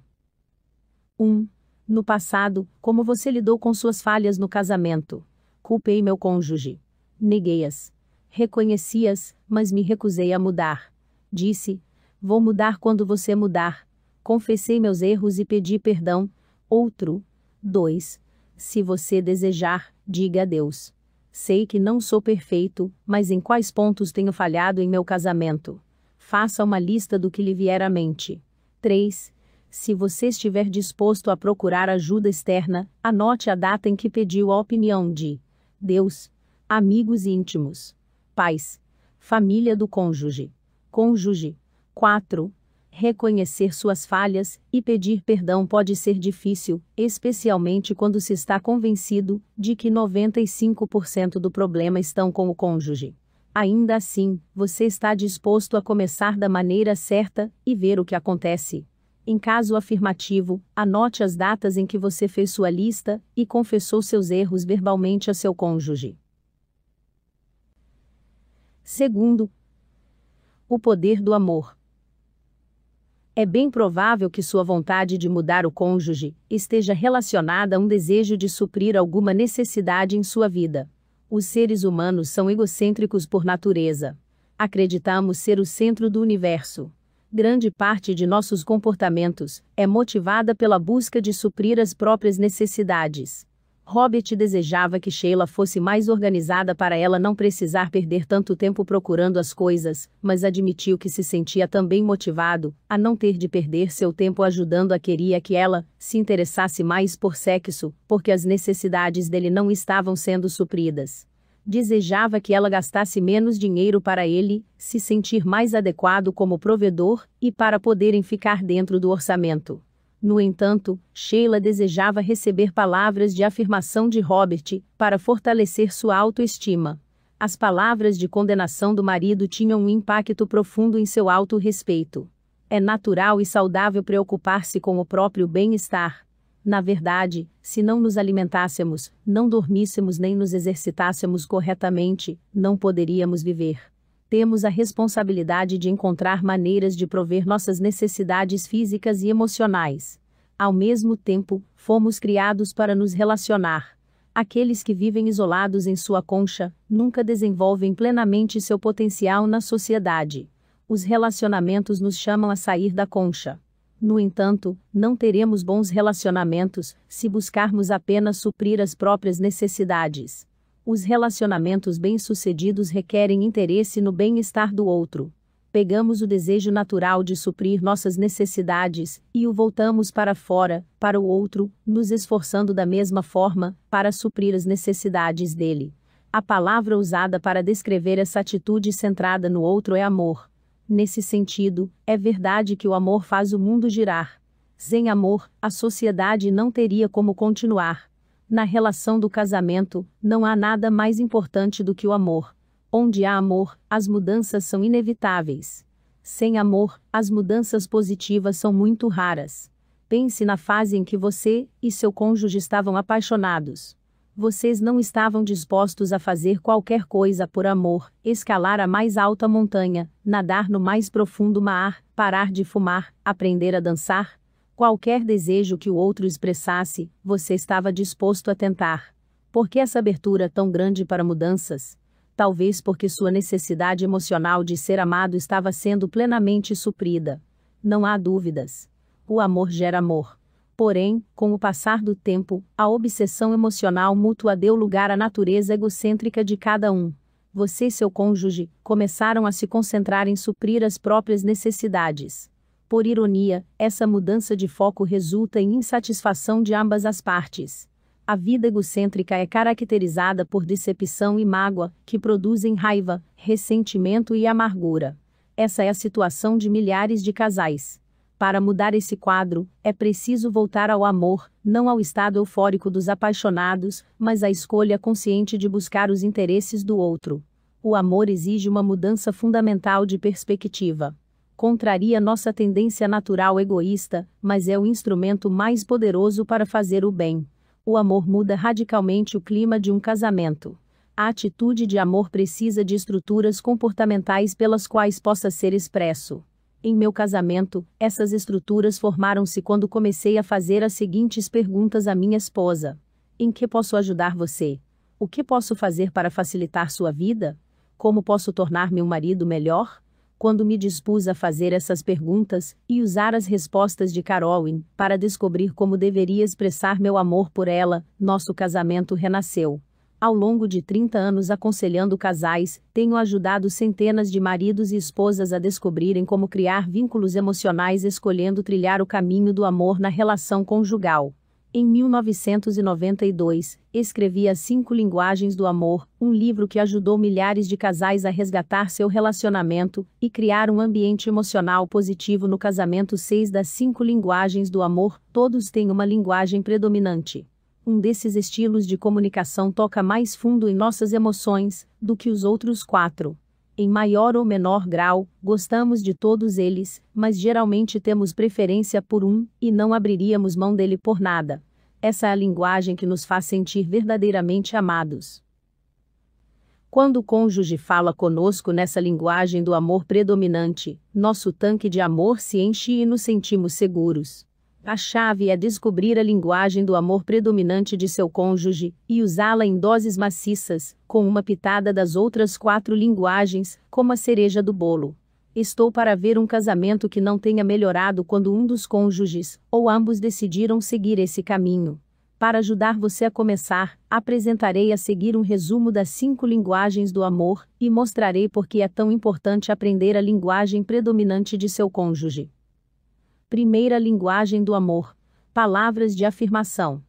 1. Um, no passado, como você lidou com suas falhas no casamento? Culpei meu cônjuge. Neguei-as Reconheci-as, mas me recusei a mudar. Disse: Vou mudar quando você mudar. Confessei meus erros e pedi perdão. Outro. 2. Se você desejar, diga a Deus. Sei que não sou perfeito, mas em quais pontos tenho falhado em meu casamento? Faça uma lista do que lhe vier à mente. 3. Se você estiver disposto a procurar ajuda externa, anote a data em que pediu a opinião de Deus, amigos íntimos pais, família do cônjuge, cônjuge. 4. Reconhecer suas falhas e pedir perdão pode ser difícil, especialmente quando se está convencido de que 95% do problema estão com o cônjuge. Ainda assim, você está disposto a começar da maneira certa e ver o que acontece. Em caso afirmativo, anote as datas em que você fez sua lista e confessou seus erros verbalmente a seu cônjuge. Segundo, o poder do amor. É bem provável que sua vontade de mudar o cônjuge esteja relacionada a um desejo de suprir alguma necessidade em sua vida. Os seres humanos são egocêntricos por natureza. Acreditamos ser o centro do universo. Grande parte de nossos comportamentos é motivada pela busca de suprir as próprias necessidades. Hobbit desejava que Sheila fosse mais organizada para ela não precisar perder tanto tempo procurando as coisas, mas admitiu que se sentia também motivado a não ter de perder seu tempo ajudando a queria que ela se interessasse mais por sexo, porque as necessidades dele não estavam sendo supridas. Desejava que ela gastasse menos dinheiro para ele, se sentir mais adequado como provedor e para poderem ficar dentro do orçamento. No entanto, Sheila desejava receber palavras de afirmação de Robert para fortalecer sua autoestima. As palavras de condenação do marido tinham um impacto profundo em seu auto-respeito. É natural e saudável preocupar-se com o próprio bem-estar. Na verdade, se não nos alimentássemos, não dormíssemos nem nos exercitássemos corretamente, não poderíamos viver temos a responsabilidade de encontrar maneiras de prover nossas necessidades físicas e emocionais. Ao mesmo tempo, fomos criados para nos relacionar. Aqueles que vivem isolados em sua concha nunca desenvolvem plenamente seu potencial na sociedade. Os relacionamentos nos chamam a sair da concha. No entanto, não teremos bons relacionamentos se buscarmos apenas suprir as próprias necessidades. Os relacionamentos bem-sucedidos requerem interesse no bem-estar do outro. Pegamos o desejo natural de suprir nossas necessidades e o voltamos para fora, para o outro, nos esforçando da mesma forma para suprir as necessidades dele. A palavra usada para descrever essa atitude centrada no outro é amor. Nesse sentido, é verdade que o amor faz o mundo girar. Sem amor, a sociedade não teria como continuar. Na relação do casamento, não há nada mais importante do que o amor. Onde há amor, as mudanças são inevitáveis. Sem amor, as mudanças positivas são muito raras. Pense na fase em que você e seu cônjuge estavam apaixonados. Vocês não estavam dispostos a fazer qualquer coisa por amor, escalar a mais alta montanha, nadar no mais profundo mar, parar de fumar, aprender a dançar, Qualquer desejo que o outro expressasse, você estava disposto a tentar. Por que essa abertura tão grande para mudanças? Talvez porque sua necessidade emocional de ser amado estava sendo plenamente suprida. Não há dúvidas. O amor gera amor. Porém, com o passar do tempo, a obsessão emocional mútua deu lugar à natureza egocêntrica de cada um. Você e seu cônjuge começaram a se concentrar em suprir as próprias necessidades. Por ironia, essa mudança de foco resulta em insatisfação de ambas as partes. A vida egocêntrica é caracterizada por decepção e mágoa, que produzem raiva, ressentimento e amargura. Essa é a situação de milhares de casais. Para mudar esse quadro, é preciso voltar ao amor, não ao estado eufórico dos apaixonados, mas à escolha consciente de buscar os interesses do outro. O amor exige uma mudança fundamental de perspectiva contraria nossa tendência natural egoísta, mas é o instrumento mais poderoso para fazer o bem. O amor muda radicalmente o clima de um casamento. A atitude de amor precisa de estruturas comportamentais pelas quais possa ser expresso. Em meu casamento, essas estruturas formaram-se quando comecei a fazer as seguintes perguntas à minha esposa: Em que posso ajudar você? O que posso fazer para facilitar sua vida? Como posso tornar meu marido melhor? quando me dispus a fazer essas perguntas e usar as respostas de Carolyn para descobrir como deveria expressar meu amor por ela, nosso casamento renasceu. Ao longo de 30 anos aconselhando casais, tenho ajudado centenas de maridos e esposas a descobrirem como criar vínculos emocionais escolhendo trilhar o caminho do amor na relação conjugal. Em 1992, escrevi As Cinco Linguagens do Amor, um livro que ajudou milhares de casais a resgatar seu relacionamento e criar um ambiente emocional positivo no casamento. Seis das cinco linguagens do amor, todos têm uma linguagem predominante. Um desses estilos de comunicação toca mais fundo em nossas emoções do que os outros quatro. Em maior ou menor grau, gostamos de todos eles, mas geralmente temos preferência por um e não abriríamos mão dele por nada. Essa é a linguagem que nos faz sentir verdadeiramente amados. Quando o cônjuge fala conosco nessa linguagem do amor predominante, nosso tanque de amor se enche e nos sentimos seguros. A chave é descobrir a linguagem do amor predominante de seu cônjuge e usá-la em doses maciças, com uma pitada das outras quatro linguagens, como a cereja do bolo. Estou para ver um casamento que não tenha melhorado quando um dos cônjuges, ou ambos decidiram seguir esse caminho. Para ajudar você a começar, apresentarei a seguir um resumo das cinco linguagens do amor e mostrarei por que é tão importante aprender a linguagem predominante de seu cônjuge. Primeira linguagem do amor. Palavras de afirmação.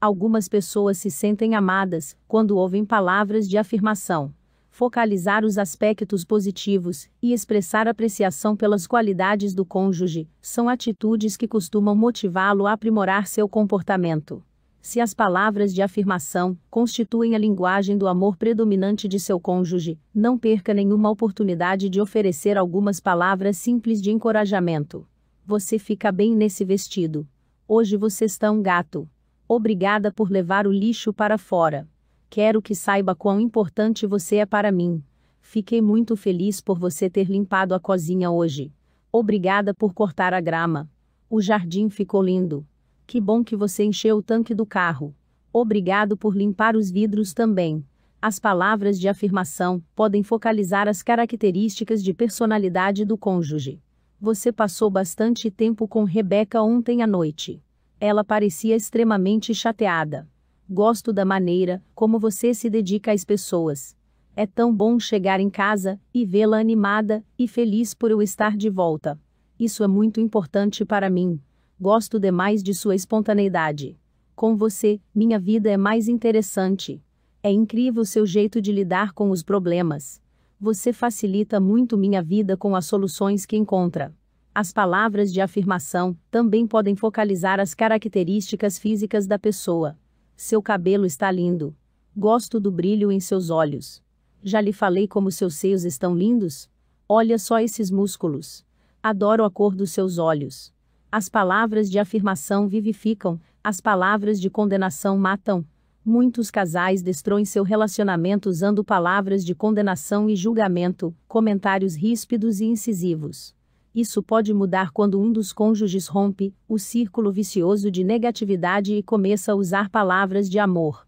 Algumas pessoas se sentem amadas quando ouvem palavras de afirmação. Focalizar os aspectos positivos e expressar apreciação pelas qualidades do cônjuge são atitudes que costumam motivá-lo a aprimorar seu comportamento. Se as palavras de afirmação constituem a linguagem do amor predominante de seu cônjuge, não perca nenhuma oportunidade de oferecer algumas palavras simples de encorajamento. Você fica bem nesse vestido. Hoje você está um gato. Obrigada por levar o lixo para fora. Quero que saiba quão importante você é para mim. Fiquei muito feliz por você ter limpado a cozinha hoje. Obrigada por cortar a grama. O jardim ficou lindo. Que bom que você encheu o tanque do carro. Obrigado por limpar os vidros também. As palavras de afirmação podem focalizar as características de personalidade do cônjuge. Você passou bastante tempo com Rebeca ontem à noite. Ela parecia extremamente chateada. Gosto da maneira como você se dedica às pessoas. É tão bom chegar em casa e vê-la animada e feliz por eu estar de volta. Isso é muito importante para mim. Gosto demais de sua espontaneidade. Com você, minha vida é mais interessante. É incrível seu jeito de lidar com os problemas. Você facilita muito minha vida com as soluções que encontra. As palavras de afirmação também podem focalizar as características físicas da pessoa. Seu cabelo está lindo. Gosto do brilho em seus olhos. Já lhe falei como seus seios estão lindos? Olha só esses músculos. Adoro a cor dos seus olhos. As palavras de afirmação vivificam, as palavras de condenação matam. Muitos casais destroem seu relacionamento usando palavras de condenação e julgamento, comentários ríspidos e incisivos. Isso pode mudar quando um dos cônjuges rompe o círculo vicioso de negatividade e começa a usar palavras de amor.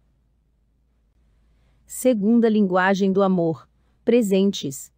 Segunda linguagem do amor: presentes.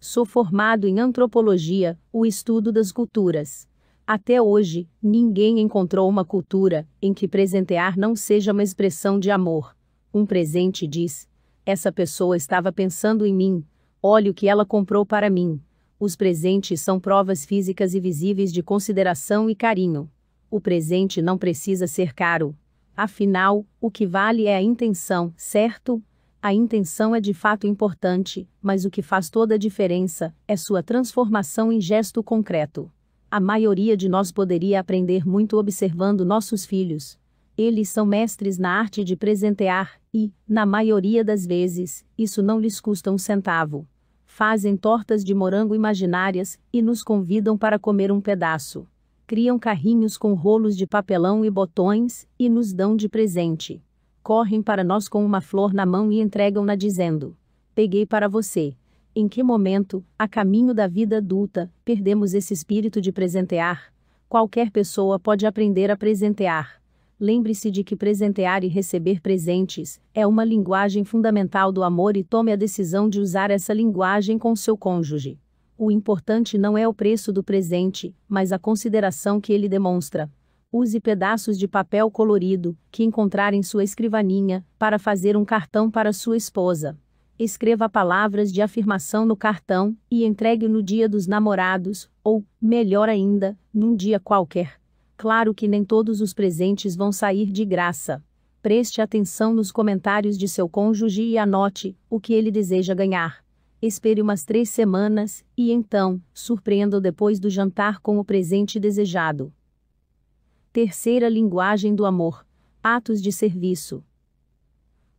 Sou formado em antropologia, o estudo das culturas. Até hoje, ninguém encontrou uma cultura em que presentear não seja uma expressão de amor. Um presente diz: essa pessoa estava pensando em mim, olhe o que ela comprou para mim. Os presentes são provas físicas e visíveis de consideração e carinho. O presente não precisa ser caro. Afinal, o que vale é a intenção, certo? A intenção é de fato importante, mas o que faz toda a diferença é sua transformação em gesto concreto. A maioria de nós poderia aprender muito observando nossos filhos. Eles são mestres na arte de presentear, e, na maioria das vezes, isso não lhes custa um centavo. Fazem tortas de morango imaginárias e nos convidam para comer um pedaço. Criam carrinhos com rolos de papelão e botões e nos dão de presente. Correm para nós com uma flor na mão e entregam-na dizendo: Peguei para você. Em que momento, a caminho da vida adulta, perdemos esse espírito de presentear? Qualquer pessoa pode aprender a presentear. Lembre-se de que presentear e receber presentes é uma linguagem fundamental do amor e tome a decisão de usar essa linguagem com seu cônjuge. O importante não é o preço do presente, mas a consideração que ele demonstra use pedaços de papel colorido que encontrar em sua escrivaninha para fazer um cartão para sua esposa escreva palavras de afirmação no cartão e entregue no dia dos namorados, ou, melhor ainda, num dia qualquer. Claro que nem todos os presentes vão sair de graça. Preste atenção nos comentários de seu cônjuge e anote o que ele deseja ganhar. Espere umas três semanas e então, surpreenda-o depois do jantar com o presente desejado. Terceira linguagem do amor: atos de serviço.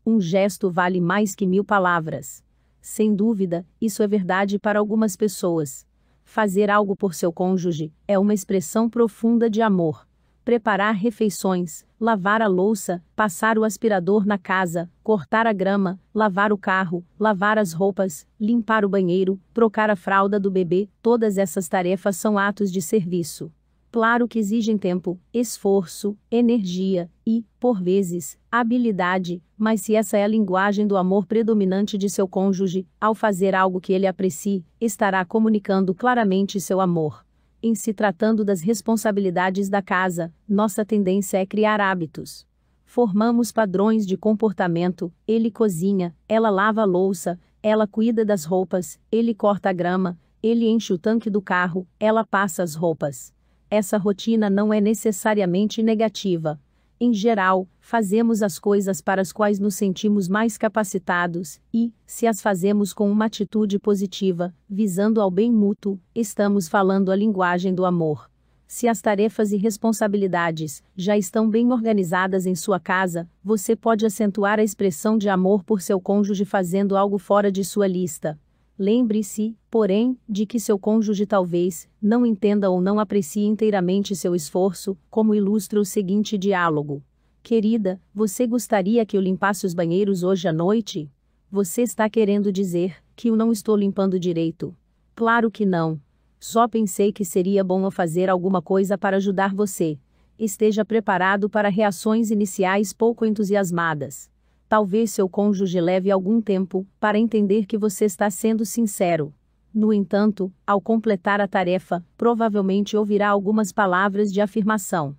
Um gesto vale mais que mil palavras. Sem dúvida, isso é verdade para algumas pessoas. Fazer algo por seu cônjuge é uma expressão profunda de amor. Preparar refeições, lavar a louça, passar o aspirador na casa, cortar a grama, lavar o carro, lavar as roupas, limpar o banheiro, trocar a fralda do bebê todas essas tarefas são atos de serviço. Claro que exigem tempo, esforço, energia e, por vezes, habilidade, mas se essa é a linguagem do amor predominante de seu cônjuge, ao fazer algo que ele aprecie, estará comunicando claramente seu amor. Em se tratando das responsabilidades da casa, nossa tendência é criar hábitos. Formamos padrões de comportamento, ele cozinha, ela lava a louça, ela cuida das roupas, ele corta a grama, ele enche o tanque do carro, ela passa as roupas essa rotina não é necessariamente negativa. Em geral, fazemos as coisas para as quais nos sentimos mais capacitados, e, se as fazemos com uma atitude positiva, visando ao bem mútuo, estamos falando a linguagem do amor. Se as tarefas e responsabilidades já estão bem organizadas em sua casa, você pode acentuar a expressão de amor por seu cônjuge fazendo algo fora de sua lista. Lembre-se, porém, de que seu cônjuge talvez não entenda ou não aprecie inteiramente seu esforço, como ilustra o seguinte diálogo: Querida, você gostaria que eu limpasse os banheiros hoje à noite? Você está querendo dizer que eu não estou limpando direito? Claro que não. Só pensei que seria bom eu fazer alguma coisa para ajudar você. Esteja preparado para reações iniciais pouco entusiasmadas. Talvez seu cônjuge leve algum tempo para entender que você está sendo sincero. No entanto, ao completar a tarefa, provavelmente ouvirá algumas palavras de afirmação.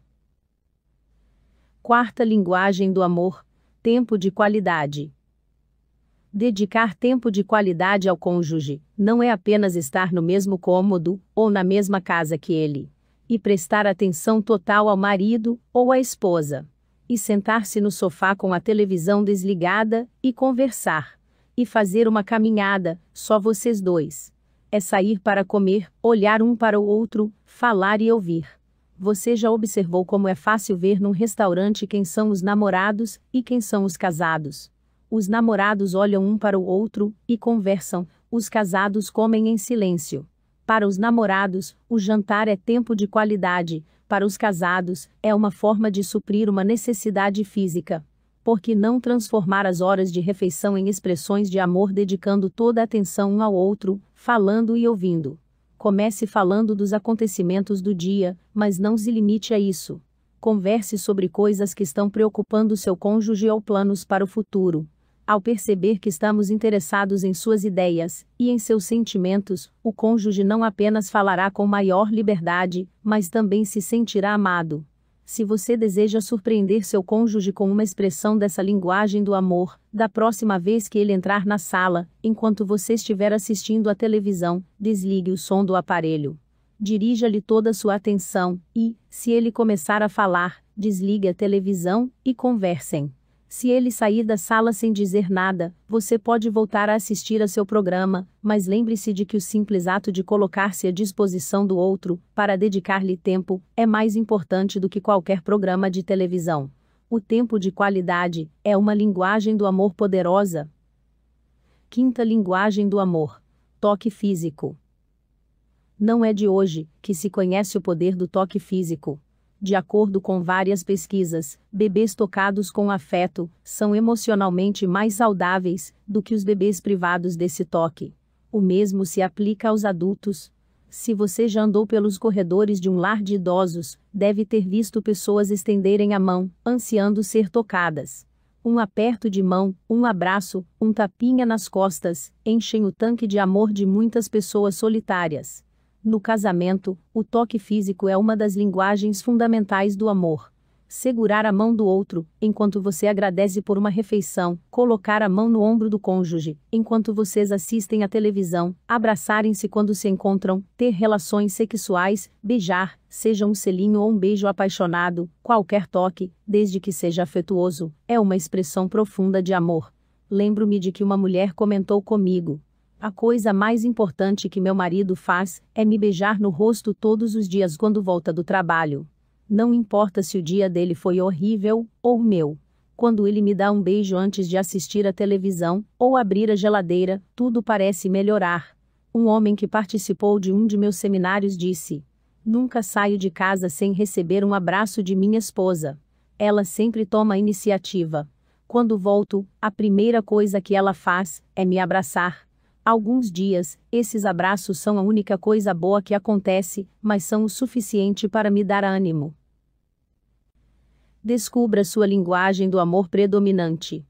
Quarta linguagem do amor: tempo de qualidade. Dedicar tempo de qualidade ao cônjuge não é apenas estar no mesmo cômodo ou na mesma casa que ele, e prestar atenção total ao marido ou à esposa e sentar-se no sofá com a televisão desligada, e conversar. E fazer uma caminhada, só vocês dois. É sair para comer, olhar um para o outro, falar e ouvir. Você já observou como é fácil ver num restaurante quem são os namorados e quem são os casados. Os namorados olham um para o outro e conversam, os casados comem em silêncio. Para os namorados, o jantar é tempo de qualidade, para os casados, é uma forma de suprir uma necessidade física. Por que não transformar as horas de refeição em expressões de amor dedicando toda a atenção um ao outro, falando e ouvindo? Comece falando dos acontecimentos do dia, mas não se limite a isso. Converse sobre coisas que estão preocupando seu cônjuge ou planos para o futuro. Ao perceber que estamos interessados em suas ideias e em seus sentimentos, o cônjuge não apenas falará com maior liberdade, mas também se sentirá amado. Se você deseja surpreender seu cônjuge com uma expressão dessa linguagem do amor, da próxima vez que ele entrar na sala, enquanto você estiver assistindo à televisão, desligue o som do aparelho. Dirija-lhe toda a sua atenção e, se ele começar a falar, desligue a televisão e conversem. Se ele sair da sala sem dizer nada, você pode voltar a assistir a seu programa, mas lembre-se de que o simples ato de colocar-se à disposição do outro, para dedicar-lhe tempo, é mais importante do que qualquer programa de televisão. O tempo de qualidade é uma linguagem do amor poderosa. Quinta linguagem do amor: toque físico. Não é de hoje que se conhece o poder do toque físico. De acordo com várias pesquisas, bebês tocados com afeto são emocionalmente mais saudáveis do que os bebês privados desse toque. O mesmo se aplica aos adultos. Se você já andou pelos corredores de um lar de idosos, deve ter visto pessoas estenderem a mão, ansiando ser tocadas. Um aperto de mão, um abraço, um tapinha nas costas, enchem o tanque de amor de muitas pessoas solitárias. No casamento, o toque físico é uma das linguagens fundamentais do amor. Segurar a mão do outro, enquanto você agradece por uma refeição, colocar a mão no ombro do cônjuge, enquanto vocês assistem à televisão, abraçarem-se quando se encontram, ter relações sexuais, beijar, seja um selinho ou um beijo apaixonado, qualquer toque, desde que seja afetuoso, é uma expressão profunda de amor. Lembro-me de que uma mulher comentou comigo: a coisa mais importante que meu marido faz é me beijar no rosto todos os dias quando volta do trabalho. Não importa se o dia dele foi horrível ou meu. Quando ele me dá um beijo antes de assistir a televisão ou abrir a geladeira, tudo parece melhorar. Um homem que participou de um de meus seminários disse: Nunca saio de casa sem receber um abraço de minha esposa. Ela sempre toma iniciativa. Quando volto, a primeira coisa que ela faz é me abraçar. Alguns dias, esses abraços são a única coisa boa que acontece, mas são o suficiente para me dar ânimo. Descubra sua linguagem do amor predominante.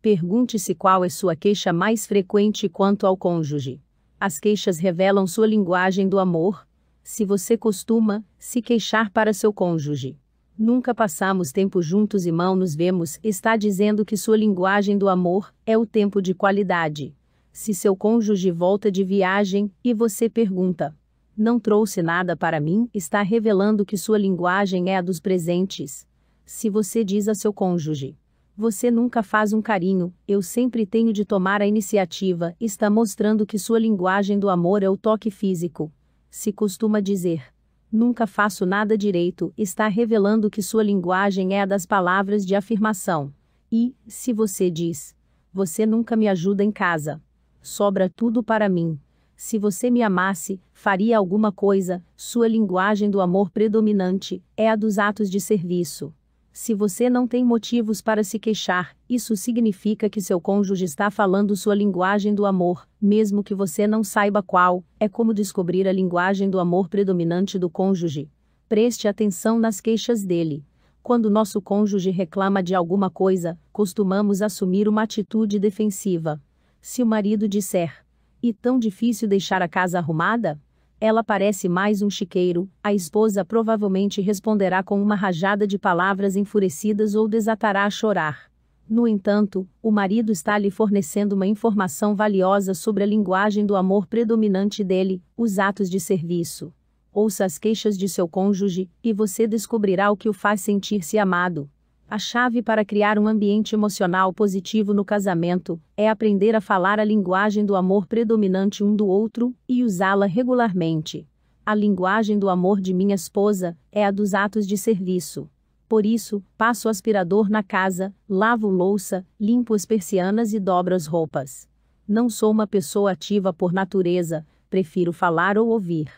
Pergunte-se qual é sua queixa mais frequente quanto ao cônjuge. As queixas revelam sua linguagem do amor. Se você costuma se queixar para seu cônjuge, nunca passamos tempo juntos e mal nos vemos, está dizendo que sua linguagem do amor é o tempo de qualidade. Se seu cônjuge volta de viagem e você pergunta: Não trouxe nada para mim? está revelando que sua linguagem é a dos presentes. Se você diz a seu cônjuge: Você nunca faz um carinho, eu sempre tenho de tomar a iniciativa, está mostrando que sua linguagem do amor é o toque físico. Se costuma dizer: Nunca faço nada direito, está revelando que sua linguagem é a das palavras de afirmação. E, se você diz: Você nunca me ajuda em casa Sobra tudo para mim. Se você me amasse, faria alguma coisa. Sua linguagem do amor predominante é a dos atos de serviço. Se você não tem motivos para se queixar, isso significa que seu cônjuge está falando sua linguagem do amor, mesmo que você não saiba qual. É como descobrir a linguagem do amor predominante do cônjuge. Preste atenção nas queixas dele. Quando nosso cônjuge reclama de alguma coisa, costumamos assumir uma atitude defensiva. Se o marido disser: E tão difícil deixar a casa arrumada? Ela parece mais um chiqueiro, a esposa provavelmente responderá com uma rajada de palavras enfurecidas ou desatará a chorar. No entanto, o marido está lhe fornecendo uma informação valiosa sobre a linguagem do amor predominante dele, os atos de serviço. Ouça as queixas de seu cônjuge, e você descobrirá o que o faz sentir-se amado. A chave para criar um ambiente emocional positivo no casamento é aprender a falar a linguagem do amor predominante um do outro e usá-la regularmente. A linguagem do amor de minha esposa é a dos atos de serviço. Por isso, passo o aspirador na casa, lavo louça, limpo as persianas e dobro as roupas. Não sou uma pessoa ativa por natureza, prefiro falar ou ouvir.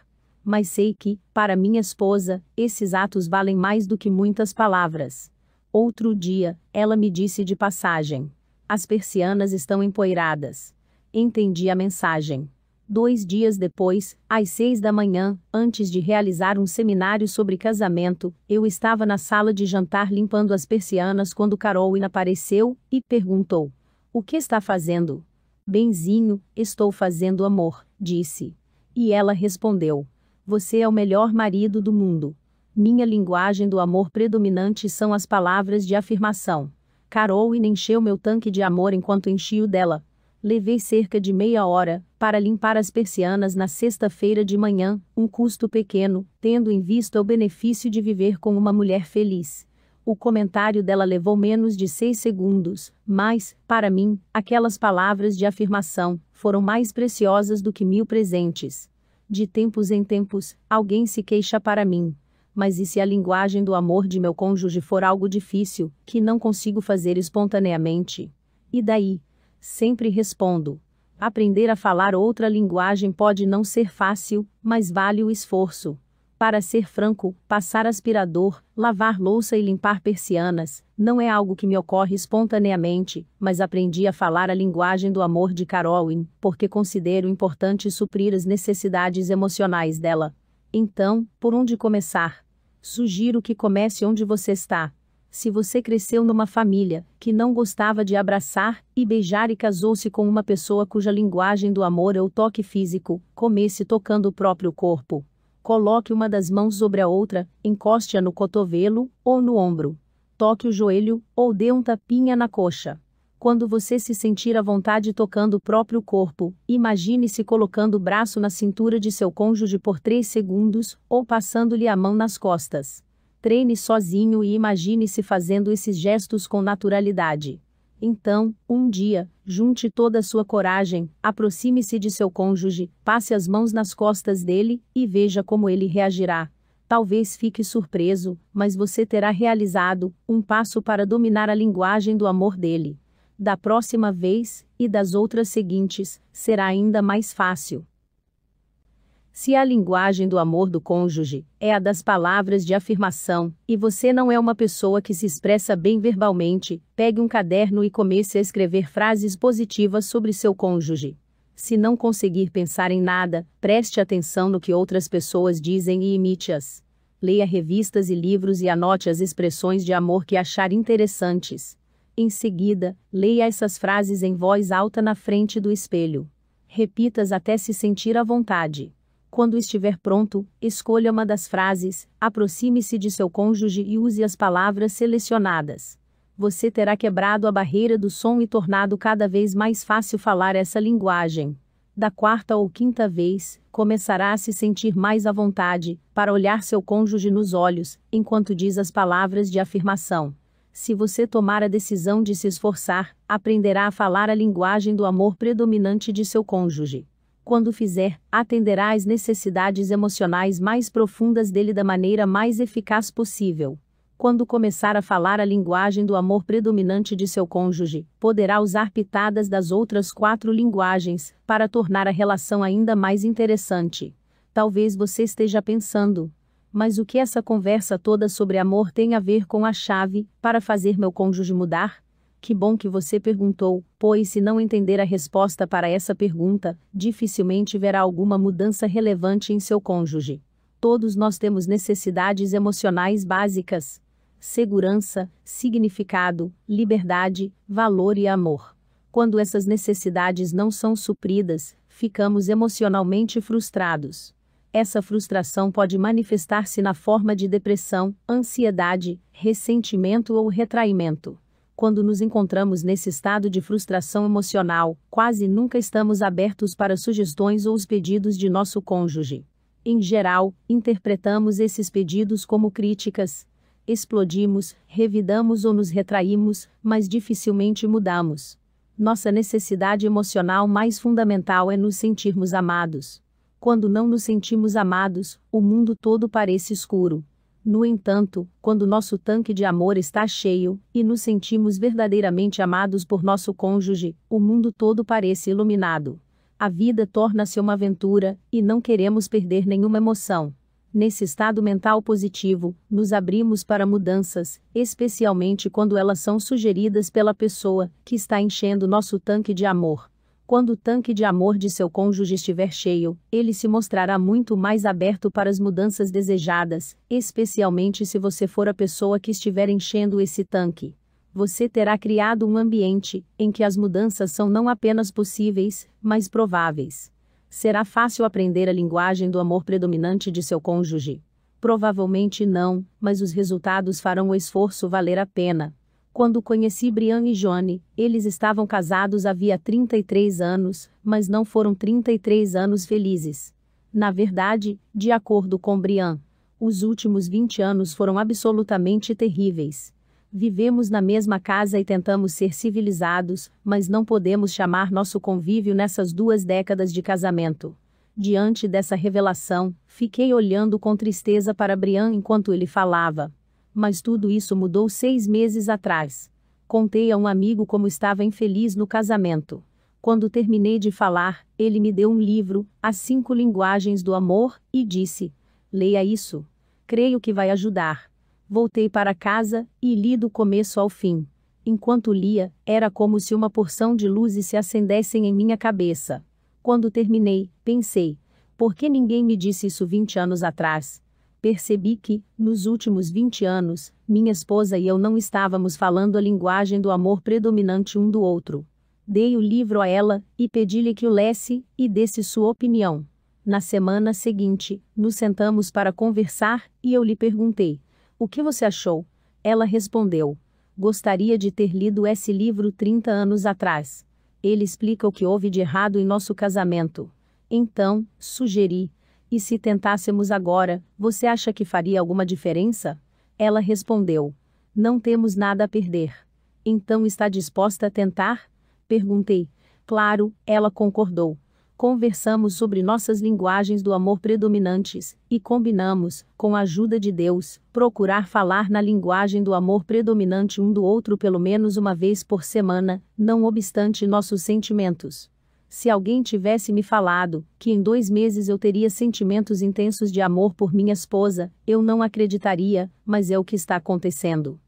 Mas sei que, para minha esposa, esses atos valem mais do que muitas palavras. Outro dia, ela me disse de passagem: As persianas estão empoeiradas. Entendi a mensagem. Dois dias depois, às seis da manhã, antes de realizar um seminário sobre casamento, eu estava na sala de jantar limpando as persianas quando Carolina apareceu e perguntou: O que está fazendo? Benzinho, estou fazendo amor, disse. E ela respondeu: Você é o melhor marido do mundo. Minha linguagem do amor predominante são as palavras de afirmação. Carol encheu meu tanque de amor enquanto enchio dela. Levei cerca de meia hora para limpar as persianas na sexta-feira de manhã, um custo pequeno, tendo em vista o benefício de viver com uma mulher feliz. O comentário dela levou menos de seis segundos, mas, para mim, aquelas palavras de afirmação foram mais preciosas do que mil presentes. De tempos em tempos, alguém se queixa para mim, mas e se a linguagem do amor de meu cônjuge for algo difícil, que não consigo fazer espontaneamente? E daí? Sempre respondo. Aprender a falar outra linguagem pode não ser fácil, mas vale o esforço. Para ser franco, passar aspirador, lavar louça e limpar persianas não é algo que me ocorre espontaneamente, mas aprendi a falar a linguagem do amor de Carolyn, porque considero importante suprir as necessidades emocionais dela. Então, por onde começar? Sugiro que comece onde você está. Se você cresceu numa família que não gostava de abraçar e beijar e casou-se com uma pessoa cuja linguagem do amor é o toque físico, comece tocando o próprio corpo. Coloque uma das mãos sobre a outra, encoste-a no cotovelo ou no ombro. Toque o joelho ou dê um tapinha na coxa quando você se sentir à vontade tocando o próprio corpo, imagine-se colocando o braço na cintura de seu cônjuge por 3 segundos, ou passando-lhe a mão nas costas. Treine sozinho e imagine-se fazendo esses gestos com naturalidade. Então, um dia, junte toda a sua coragem, aproxime-se de seu cônjuge, passe as mãos nas costas dele e veja como ele reagirá. Talvez fique surpreso, mas você terá realizado um passo para dominar a linguagem do amor dele da próxima vez e das outras seguintes, será ainda mais fácil. Se a linguagem do amor do cônjuge é a das palavras de afirmação, e você não é uma pessoa que se expressa bem verbalmente, pegue um caderno e comece a escrever frases positivas sobre seu cônjuge. Se não conseguir pensar em nada, preste atenção no que outras pessoas dizem e imite-as. Leia revistas e livros e anote as expressões de amor que achar interessantes. Em seguida, leia essas frases em voz alta na frente do espelho. Repitas até se sentir à vontade. Quando estiver pronto, escolha uma das frases, aproxime-se de seu cônjuge e use as palavras selecionadas. Você terá quebrado a barreira do som e tornado cada vez mais fácil falar essa linguagem. Da quarta ou quinta vez, começará a se sentir mais à vontade para olhar seu cônjuge nos olhos enquanto diz as palavras de afirmação se você tomar a decisão de se esforçar, aprenderá a falar a linguagem do amor predominante de seu cônjuge. Quando fizer, atenderá às necessidades emocionais mais profundas dele da maneira mais eficaz possível. Quando começar a falar a linguagem do amor predominante de seu cônjuge, poderá usar pitadas das outras quatro linguagens para tornar a relação ainda mais interessante. Talvez você esteja pensando, mas o que essa conversa toda sobre amor tem a ver com a chave para fazer meu cônjuge mudar? Que bom que você perguntou, pois se não entender a resposta para essa pergunta, dificilmente verá alguma mudança relevante em seu cônjuge. Todos nós temos necessidades emocionais básicas: segurança, significado, liberdade, valor e amor. Quando essas necessidades não são supridas, ficamos emocionalmente frustrados. Essa frustração pode manifestar-se na forma de depressão, ansiedade, ressentimento ou retraimento. Quando nos encontramos nesse estado de frustração emocional, quase nunca estamos abertos para sugestões ou os pedidos de nosso cônjuge. Em geral, interpretamos esses pedidos como críticas. Explodimos, revidamos ou nos retraímos, mas dificilmente mudamos. Nossa necessidade emocional mais fundamental é nos sentirmos amados. Quando não nos sentimos amados, o mundo todo parece escuro. No entanto, quando nosso tanque de amor está cheio, e nos sentimos verdadeiramente amados por nosso cônjuge, o mundo todo parece iluminado. A vida torna-se uma aventura, e não queremos perder nenhuma emoção. Nesse estado mental positivo, nos abrimos para mudanças, especialmente quando elas são sugeridas pela pessoa que está enchendo nosso tanque de amor. Quando o tanque de amor de seu cônjuge estiver cheio, ele se mostrará muito mais aberto para as mudanças desejadas, especialmente se você for a pessoa que estiver enchendo esse tanque. Você terá criado um ambiente em que as mudanças são não apenas possíveis, mas prováveis. Será fácil aprender a linguagem do amor predominante de seu cônjuge? Provavelmente não, mas os resultados farão o esforço valer a pena. Quando conheci Brian e Johnny, eles estavam casados havia 33 anos, mas não foram 33 anos felizes. Na verdade, de acordo com Brian, os últimos 20 anos foram absolutamente terríveis. Vivemos na mesma casa e tentamos ser civilizados, mas não podemos chamar nosso convívio nessas duas décadas de casamento. Diante dessa revelação, fiquei olhando com tristeza para Brian enquanto ele falava. Mas tudo isso mudou seis meses atrás. Contei a um amigo como estava infeliz no casamento. Quando terminei de falar, ele me deu um livro, As Cinco Linguagens do Amor, e disse: Leia isso. Creio que vai ajudar. Voltei para casa e li do começo ao fim. Enquanto lia, era como se uma porção de luzes se acendessem em minha cabeça. Quando terminei, pensei: por que ninguém me disse isso 20 anos atrás? percebi que, nos últimos 20 anos, minha esposa e eu não estávamos falando a linguagem do amor predominante um do outro. Dei o livro a ela e pedi-lhe que o lesse e desse sua opinião. Na semana seguinte, nos sentamos para conversar e eu lhe perguntei: O que você achou? Ela respondeu: Gostaria de ter lido esse livro 30 anos atrás. Ele explica o que houve de errado em nosso casamento. Então, sugeri, e se tentássemos agora, você acha que faria alguma diferença? Ela respondeu: Não temos nada a perder. Então está disposta a tentar? Perguntei. Claro, ela concordou. Conversamos sobre nossas linguagens do amor predominantes e combinamos, com a ajuda de Deus, procurar falar na linguagem do amor predominante um do outro pelo menos uma vez por semana, não obstante nossos sentimentos. Se alguém tivesse me falado que em dois meses eu teria sentimentos intensos de amor por minha esposa, eu não acreditaria, mas é o que está acontecendo.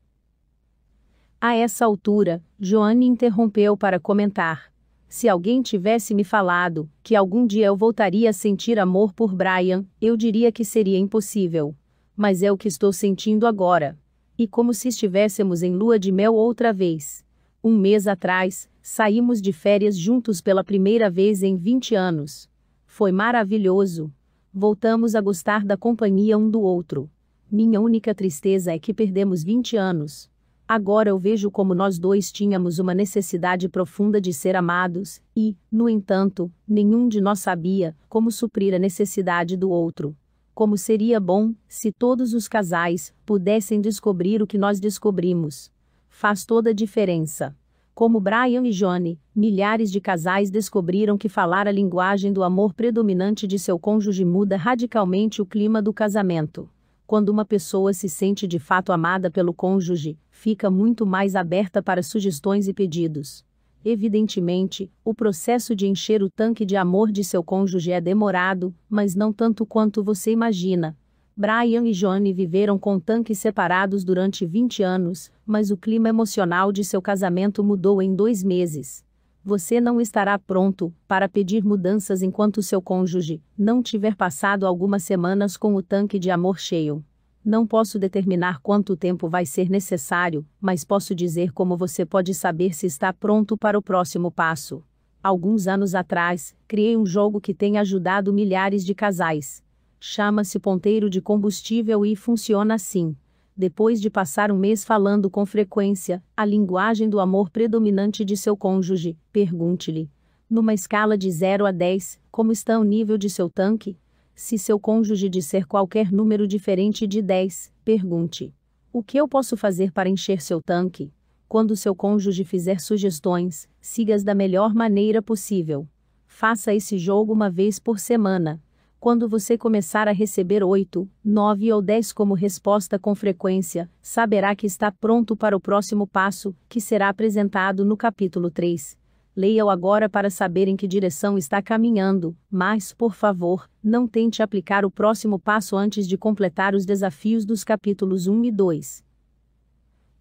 A essa altura, Joanne interrompeu para comentar. Se alguém tivesse me falado que algum dia eu voltaria a sentir amor por Brian, eu diria que seria impossível. Mas é o que estou sentindo agora. E como se estivéssemos em lua de mel outra vez. Um mês atrás, Saímos de férias juntos pela primeira vez em 20 anos. Foi maravilhoso. Voltamos a gostar da companhia um do outro. Minha única tristeza é que perdemos 20 anos. Agora eu vejo como nós dois tínhamos uma necessidade profunda de ser amados, e, no entanto, nenhum de nós sabia como suprir a necessidade do outro. Como seria bom se todos os casais pudessem descobrir o que nós descobrimos. Faz toda a diferença. Como Brian e Johnny, milhares de casais descobriram que falar a linguagem do amor predominante de seu cônjuge muda radicalmente o clima do casamento. Quando uma pessoa se sente de fato amada pelo cônjuge, fica muito mais aberta para sugestões e pedidos. Evidentemente, o processo de encher o tanque de amor de seu cônjuge é demorado, mas não tanto quanto você imagina, Brian e Joanne viveram com tanques separados durante 20 anos, mas o clima emocional de seu casamento mudou em dois meses. Você não estará pronto para pedir mudanças enquanto seu cônjuge não tiver passado algumas semanas com o tanque de amor cheio. Não posso determinar quanto tempo vai ser necessário, mas posso dizer como você pode saber se está pronto para o próximo passo. Alguns anos atrás, criei um jogo que tem ajudado milhares de casais chama-se ponteiro de combustível e funciona assim. Depois de passar um mês falando com frequência a linguagem do amor predominante de seu cônjuge, pergunte-lhe, numa escala de 0 a 10, como está o nível de seu tanque? Se seu cônjuge disser qualquer número diferente de 10, pergunte: O que eu posso fazer para encher seu tanque? Quando seu cônjuge fizer sugestões, siga-as da melhor maneira possível. Faça esse jogo uma vez por semana quando você começar a receber 8, 9 ou 10 como resposta com frequência, saberá que está pronto para o próximo passo, que será apresentado no capítulo 3. Leia-o agora para saber em que direção está caminhando, mas, por favor, não tente aplicar o próximo passo antes de completar os desafios dos capítulos 1 e 2.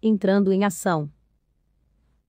Entrando em ação.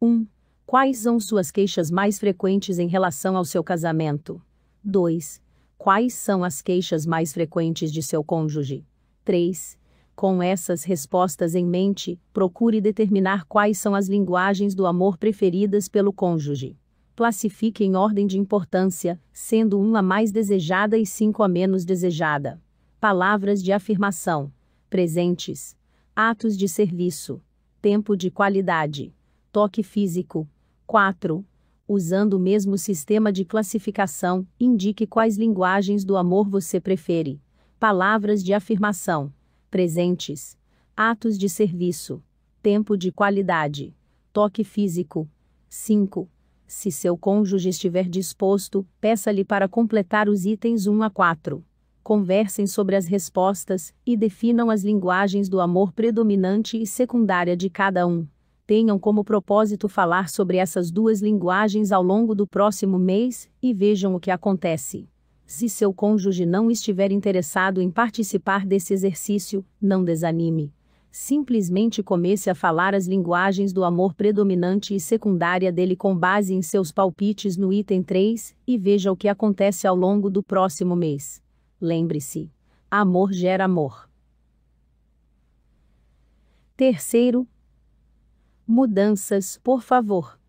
1. Quais são suas queixas mais frequentes em relação ao seu casamento? 2. Quais são as queixas mais frequentes de seu cônjuge? 3. Com essas respostas em mente, procure determinar quais são as linguagens do amor preferidas pelo cônjuge. Classifique em ordem de importância, sendo uma mais desejada e cinco a menos desejada. Palavras de afirmação, presentes, atos de serviço, tempo de qualidade, toque físico. 4 usando o mesmo sistema de classificação, indique quais linguagens do amor você prefere. Palavras de afirmação, presentes, atos de serviço, tempo de qualidade, toque físico. 5. Se seu cônjuge estiver disposto, peça-lhe para completar os itens 1 a 4. Conversem sobre as respostas e definam as linguagens do amor predominante e secundária de cada um tenham como propósito falar sobre essas duas linguagens ao longo do próximo mês e vejam o que acontece. Se seu cônjuge não estiver interessado em participar desse exercício, não desanime. Simplesmente comece a falar as linguagens do amor predominante e secundária dele com base em seus palpites no item 3 e veja o que acontece ao longo do próximo mês. Lembre-se: amor gera amor. Terceiro, Mudanças, por favor.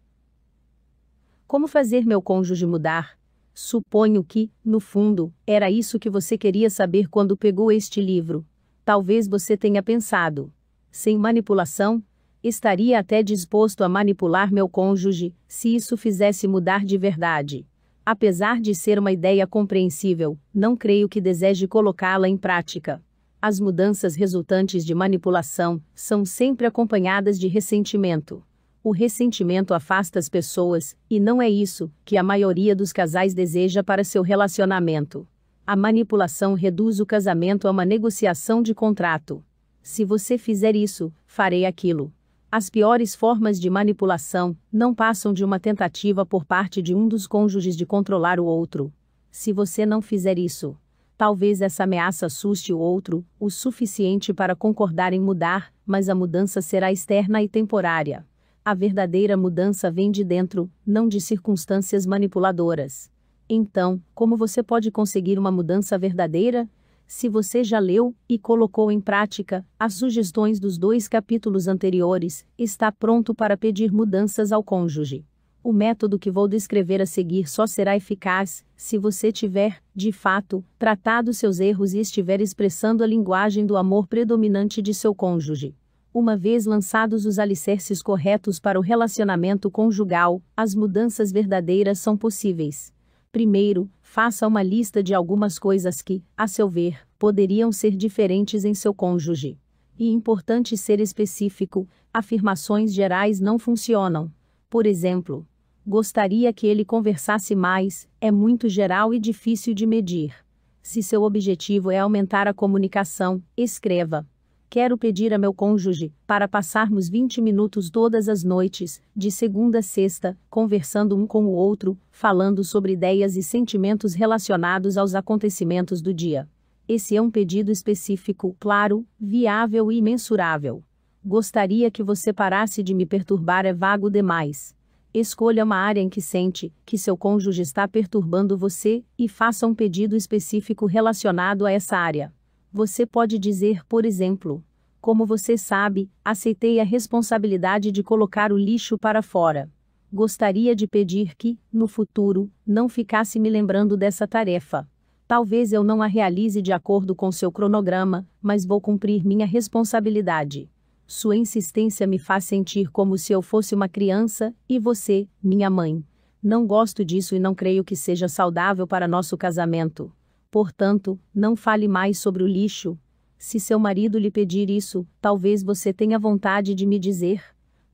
Como fazer meu cônjuge mudar? Suponho que, no fundo, era isso que você queria saber quando pegou este livro. Talvez você tenha pensado. Sem manipulação, estaria até disposto a manipular meu cônjuge, se isso fizesse mudar de verdade. Apesar de ser uma ideia compreensível, não creio que deseje colocá-la em prática. As mudanças resultantes de manipulação são sempre acompanhadas de ressentimento. O ressentimento afasta as pessoas, e não é isso que a maioria dos casais deseja para seu relacionamento. A manipulação reduz o casamento a uma negociação de contrato. Se você fizer isso, farei aquilo. As piores formas de manipulação não passam de uma tentativa por parte de um dos cônjuges de controlar o outro. Se você não fizer isso, Talvez essa ameaça assuste o outro, o suficiente para concordar em mudar, mas a mudança será externa e temporária. A verdadeira mudança vem de dentro, não de circunstâncias manipuladoras. Então, como você pode conseguir uma mudança verdadeira? Se você já leu e colocou em prática as sugestões dos dois capítulos anteriores, está pronto para pedir mudanças ao cônjuge. O método que vou descrever a seguir só será eficaz se você tiver, de fato, tratado seus erros e estiver expressando a linguagem do amor predominante de seu cônjuge. Uma vez lançados os alicerces corretos para o relacionamento conjugal, as mudanças verdadeiras são possíveis. Primeiro, faça uma lista de algumas coisas que, a seu ver, poderiam ser diferentes em seu cônjuge. E importante ser específico, afirmações gerais não funcionam. Por exemplo, Gostaria que ele conversasse mais, é muito geral e difícil de medir. Se seu objetivo é aumentar a comunicação, escreva. Quero pedir a meu cônjuge para passarmos 20 minutos todas as noites, de segunda a sexta, conversando um com o outro, falando sobre ideias e sentimentos relacionados aos acontecimentos do dia. Esse é um pedido específico, claro, viável e mensurável. Gostaria que você parasse de me perturbar, é vago demais Escolha uma área em que sente que seu cônjuge está perturbando você e faça um pedido específico relacionado a essa área. Você pode dizer, por exemplo, como você sabe, aceitei a responsabilidade de colocar o lixo para fora. Gostaria de pedir que, no futuro, não ficasse me lembrando dessa tarefa. Talvez eu não a realize de acordo com seu cronograma, mas vou cumprir minha responsabilidade. Sua insistência me faz sentir como se eu fosse uma criança, e você, minha mãe. Não gosto disso e não creio que seja saudável para nosso casamento. Portanto, não fale mais sobre o lixo. Se seu marido lhe pedir isso, talvez você tenha vontade de me dizer.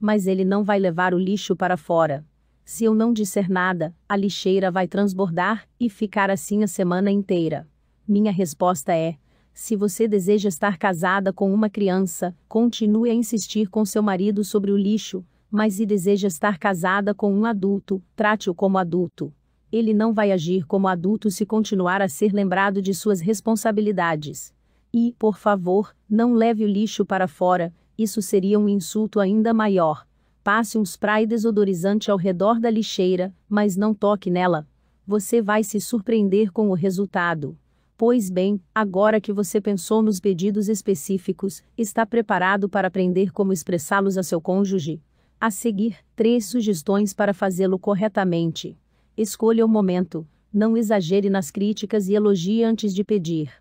Mas ele não vai levar o lixo para fora. Se eu não disser nada, a lixeira vai transbordar e ficar assim a semana inteira. Minha resposta é: se você deseja estar casada com uma criança, continue a insistir com seu marido sobre o lixo, mas se deseja estar casada com um adulto, trate-o como adulto. Ele não vai agir como adulto se continuar a ser lembrado de suas responsabilidades. E, por favor, não leve o lixo para fora, isso seria um insulto ainda maior. Passe um spray desodorizante ao redor da lixeira, mas não toque nela. Você vai se surpreender com o resultado. Pois bem, agora que você pensou nos pedidos específicos, está preparado para aprender como expressá-los a seu cônjuge? A seguir, três sugestões para fazê-lo corretamente. Escolha o momento. Não exagere nas críticas e elogie antes de pedir.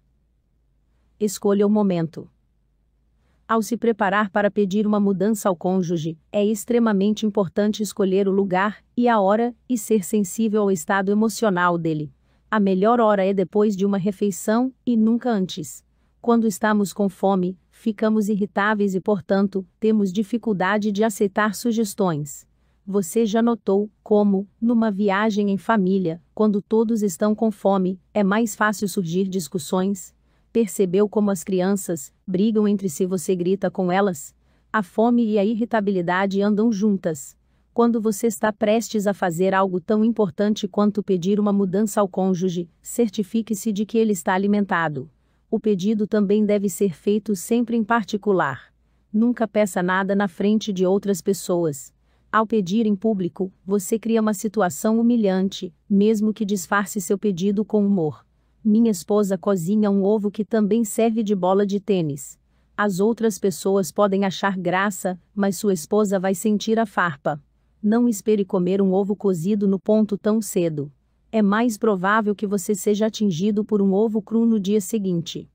Escolha o momento. Ao se preparar para pedir uma mudança ao cônjuge, é extremamente importante escolher o lugar e a hora e ser sensível ao estado emocional dele a melhor hora é depois de uma refeição, e nunca antes. Quando estamos com fome, ficamos irritáveis e, portanto, temos dificuldade de aceitar sugestões. Você já notou como, numa viagem em família, quando todos estão com fome, é mais fácil surgir discussões? Percebeu como as crianças brigam entre si você grita com elas? A fome e a irritabilidade andam juntas quando você está prestes a fazer algo tão importante quanto pedir uma mudança ao cônjuge, certifique-se de que ele está alimentado. O pedido também deve ser feito sempre em particular. Nunca peça nada na frente de outras pessoas. Ao pedir em público, você cria uma situação humilhante, mesmo que disfarce seu pedido com humor. Minha esposa cozinha um ovo que também serve de bola de tênis. As outras pessoas podem achar graça, mas sua esposa vai sentir a farpa. Não espere comer um ovo cozido no ponto tão cedo. É mais provável que você seja atingido por um ovo cru no dia seguinte.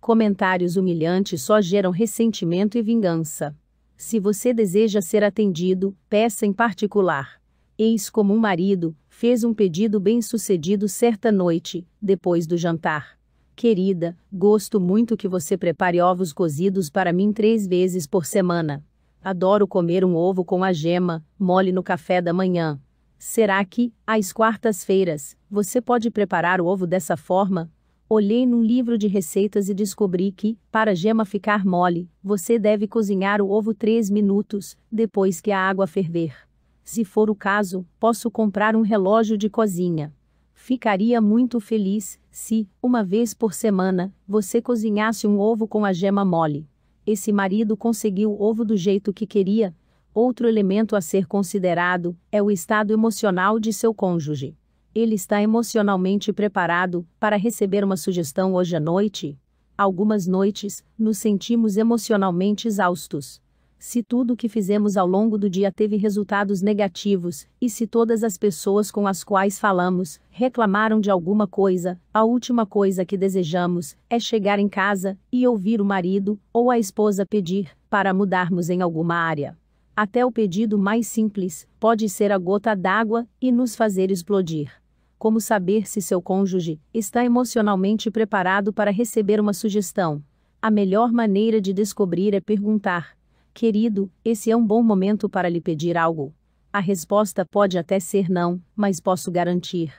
Comentários humilhantes só geram ressentimento e vingança. Se você deseja ser atendido, peça em particular. Eis como um marido fez um pedido bem-sucedido certa noite, depois do jantar. Querida, gosto muito que você prepare ovos cozidos para mim três vezes por semana. Adoro comer um ovo com a gema, mole no café da manhã. Será que, às quartas-feiras, você pode preparar o ovo dessa forma? Olhei num livro de receitas e descobri que, para a gema ficar mole, você deve cozinhar o ovo 3 minutos, depois que a água ferver. Se for o caso, posso comprar um relógio de cozinha. Ficaria muito feliz se, uma vez por semana, você cozinhasse um ovo com a gema mole esse marido conseguiu o ovo do jeito que queria. Outro elemento a ser considerado é o estado emocional de seu cônjuge. Ele está emocionalmente preparado para receber uma sugestão hoje à noite? Algumas noites, nos sentimos emocionalmente exaustos se tudo o que fizemos ao longo do dia teve resultados negativos, e se todas as pessoas com as quais falamos reclamaram de alguma coisa, a última coisa que desejamos é chegar em casa e ouvir o marido ou a esposa pedir para mudarmos em alguma área. Até o pedido mais simples pode ser a gota d'água e nos fazer explodir como saber se seu cônjuge está emocionalmente preparado para receber uma sugestão. A melhor maneira de descobrir é perguntar: Querido, esse é um bom momento para lhe pedir algo. A resposta pode até ser não, mas posso garantir.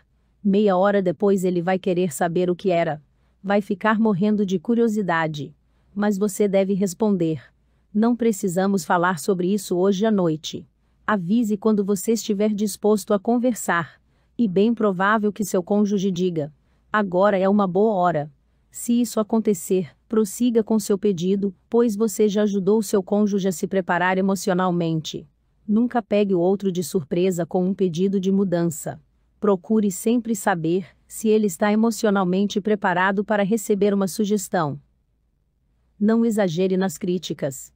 Meia hora depois ele vai querer saber o que era. Vai ficar morrendo de curiosidade. Mas você deve responder. Não precisamos falar sobre isso hoje à noite. Avise quando você estiver disposto a conversar. E bem provável que seu cônjuge diga: Agora é uma boa hora. Se isso acontecer, prossiga com seu pedido, pois você já ajudou seu cônjuge a se preparar emocionalmente. Nunca pegue o outro de surpresa com um pedido de mudança. Procure sempre saber se ele está emocionalmente preparado para receber uma sugestão. Não exagere nas críticas.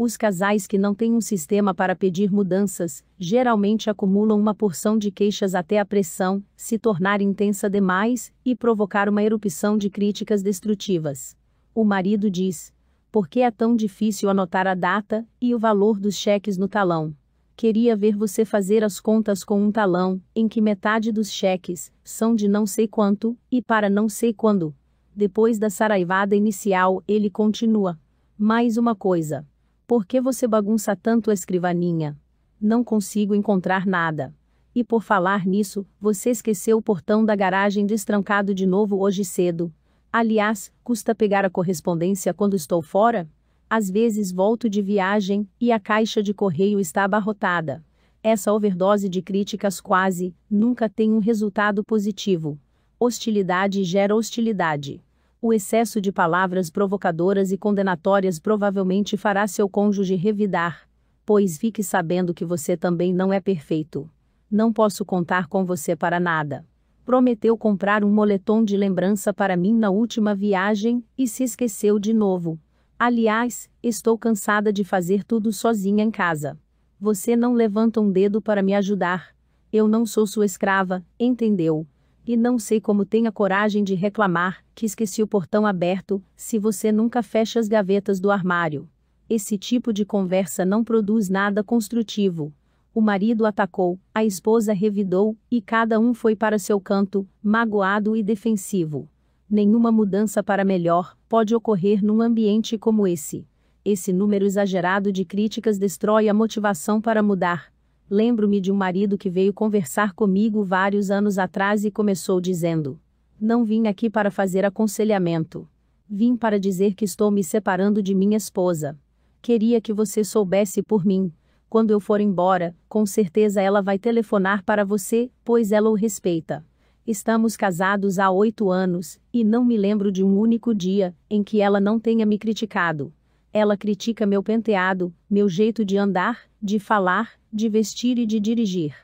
Os casais que não têm um sistema para pedir mudanças, geralmente acumulam uma porção de queixas até a pressão se tornar intensa demais e provocar uma erupção de críticas destrutivas. O marido diz: Por que é tão difícil anotar a data e o valor dos cheques no talão? Queria ver você fazer as contas com um talão, em que metade dos cheques são de não sei quanto e para não sei quando. Depois da saraivada inicial, ele continua: Mais uma coisa por que você bagunça tanto a escrivaninha? Não consigo encontrar nada. E por falar nisso, você esqueceu o portão da garagem destrancado de novo hoje cedo. Aliás, custa pegar a correspondência quando estou fora? Às vezes volto de viagem e a caixa de correio está abarrotada. Essa overdose de críticas quase nunca tem um resultado positivo. Hostilidade gera hostilidade o excesso de palavras provocadoras e condenatórias provavelmente fará seu cônjuge revidar, pois fique sabendo que você também não é perfeito. Não posso contar com você para nada. Prometeu comprar um moletom de lembrança para mim na última viagem e se esqueceu de novo. Aliás, estou cansada de fazer tudo sozinha em casa. Você não levanta um dedo para me ajudar. Eu não sou sua escrava, entendeu? e não sei como tenha coragem de reclamar que esqueci o portão aberto, se você nunca fecha as gavetas do armário. Esse tipo de conversa não produz nada construtivo. O marido atacou, a esposa revidou, e cada um foi para seu canto, magoado e defensivo. Nenhuma mudança para melhor pode ocorrer num ambiente como esse. Esse número exagerado de críticas destrói a motivação para mudar, Lembro-me de um marido que veio conversar comigo vários anos atrás e começou dizendo: Não vim aqui para fazer aconselhamento. Vim para dizer que estou me separando de minha esposa. Queria que você soubesse por mim. Quando eu for embora, com certeza ela vai telefonar para você, pois ela o respeita. Estamos casados há oito anos, e não me lembro de um único dia em que ela não tenha me criticado. Ela critica meu penteado, meu jeito de andar, de falar, de vestir e de dirigir.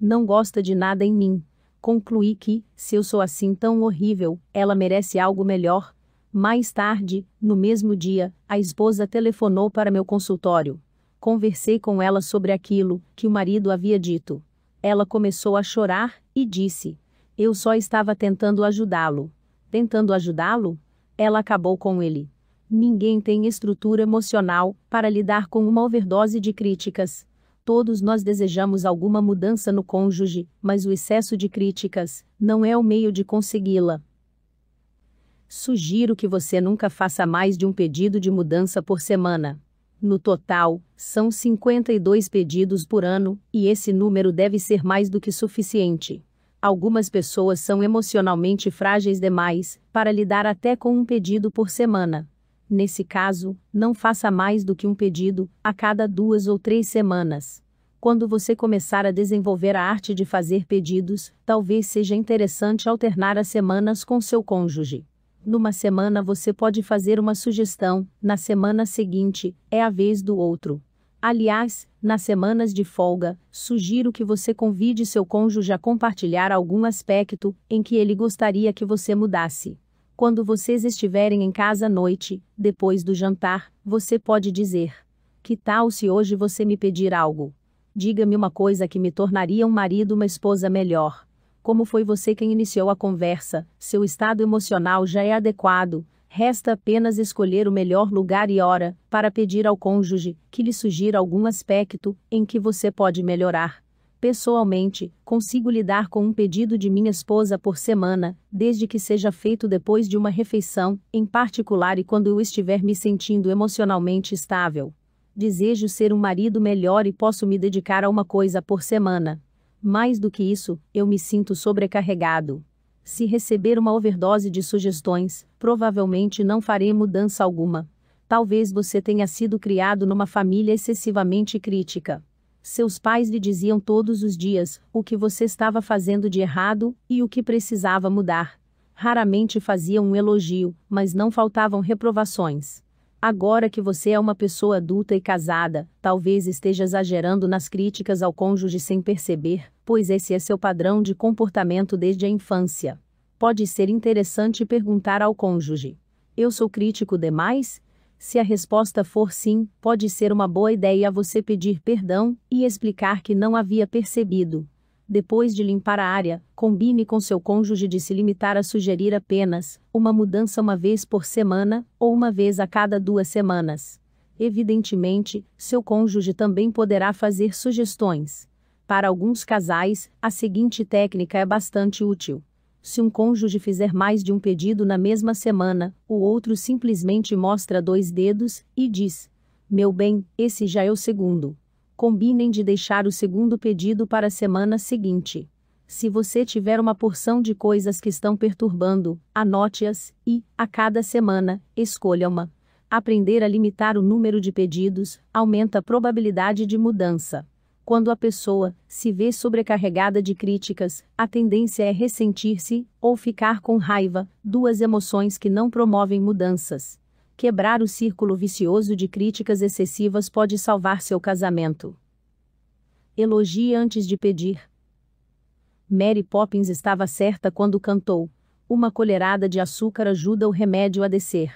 Não gosta de nada em mim. Concluí que, se eu sou assim tão horrível, ela merece algo melhor. Mais tarde, no mesmo dia, a esposa telefonou para meu consultório. Conversei com ela sobre aquilo que o marido havia dito. Ela começou a chorar e disse: Eu só estava tentando ajudá-lo. Tentando ajudá-lo? Ela acabou com ele ninguém tem estrutura emocional para lidar com uma overdose de críticas, Todos nós desejamos alguma mudança no cônjuge, mas o excesso de críticas não é o meio de consegui-la. Sugiro que você nunca faça mais de um pedido de mudança por semana. No total, são 52 pedidos por ano, e esse número deve ser mais do que suficiente. Algumas pessoas são emocionalmente frágeis demais para lidar até com um pedido por semana. Nesse caso, não faça mais do que um pedido, a cada duas ou três semanas. Quando você começar a desenvolver a arte de fazer pedidos, talvez seja interessante alternar as semanas com seu cônjuge. Numa semana você pode fazer uma sugestão, na semana seguinte, é a vez do outro. Aliás, nas semanas de folga, sugiro que você convide seu cônjuge a compartilhar algum aspecto em que ele gostaria que você mudasse. Quando vocês estiverem em casa à noite, depois do jantar, você pode dizer: Que tal se hoje você me pedir algo? Diga-me uma coisa que me tornaria um marido, uma esposa melhor. Como foi você quem iniciou a conversa, seu estado emocional já é adequado, resta apenas escolher o melhor lugar e hora para pedir ao cônjuge que lhe sugira algum aspecto em que você pode melhorar. Pessoalmente, consigo lidar com um pedido de minha esposa por semana, desde que seja feito depois de uma refeição, em particular e quando eu estiver me sentindo emocionalmente estável. Desejo ser um marido melhor e posso me dedicar a uma coisa por semana. Mais do que isso, eu me sinto sobrecarregado. Se receber uma overdose de sugestões, provavelmente não farei mudança alguma. Talvez você tenha sido criado numa família excessivamente crítica seus pais lhe diziam todos os dias o que você estava fazendo de errado e o que precisava mudar. Raramente faziam um elogio, mas não faltavam reprovações. Agora que você é uma pessoa adulta e casada, talvez esteja exagerando nas críticas ao cônjuge sem perceber, pois esse é seu padrão de comportamento desde a infância. Pode ser interessante perguntar ao cônjuge: Eu sou crítico demais? Se a resposta for sim, pode ser uma boa ideia você pedir perdão e explicar que não havia percebido. Depois de limpar a área, combine com seu cônjuge de se limitar a sugerir apenas uma mudança uma vez por semana ou uma vez a cada duas semanas. Evidentemente, seu cônjuge também poderá fazer sugestões. Para alguns casais, a seguinte técnica é bastante útil se um cônjuge fizer mais de um pedido na mesma semana, o outro simplesmente mostra dois dedos e diz: Meu bem, esse já é o segundo. Combinem de deixar o segundo pedido para a semana seguinte. Se você tiver uma porção de coisas que estão perturbando, anote-as e, a cada semana, escolha uma. Aprender a limitar o número de pedidos aumenta a probabilidade de mudança. Quando a pessoa se vê sobrecarregada de críticas, a tendência é ressentir-se ou ficar com raiva, duas emoções que não promovem mudanças. Quebrar o círculo vicioso de críticas excessivas pode salvar seu casamento. Elogie antes de pedir. Mary Poppins estava certa quando cantou: Uma colherada de açúcar ajuda o remédio a descer.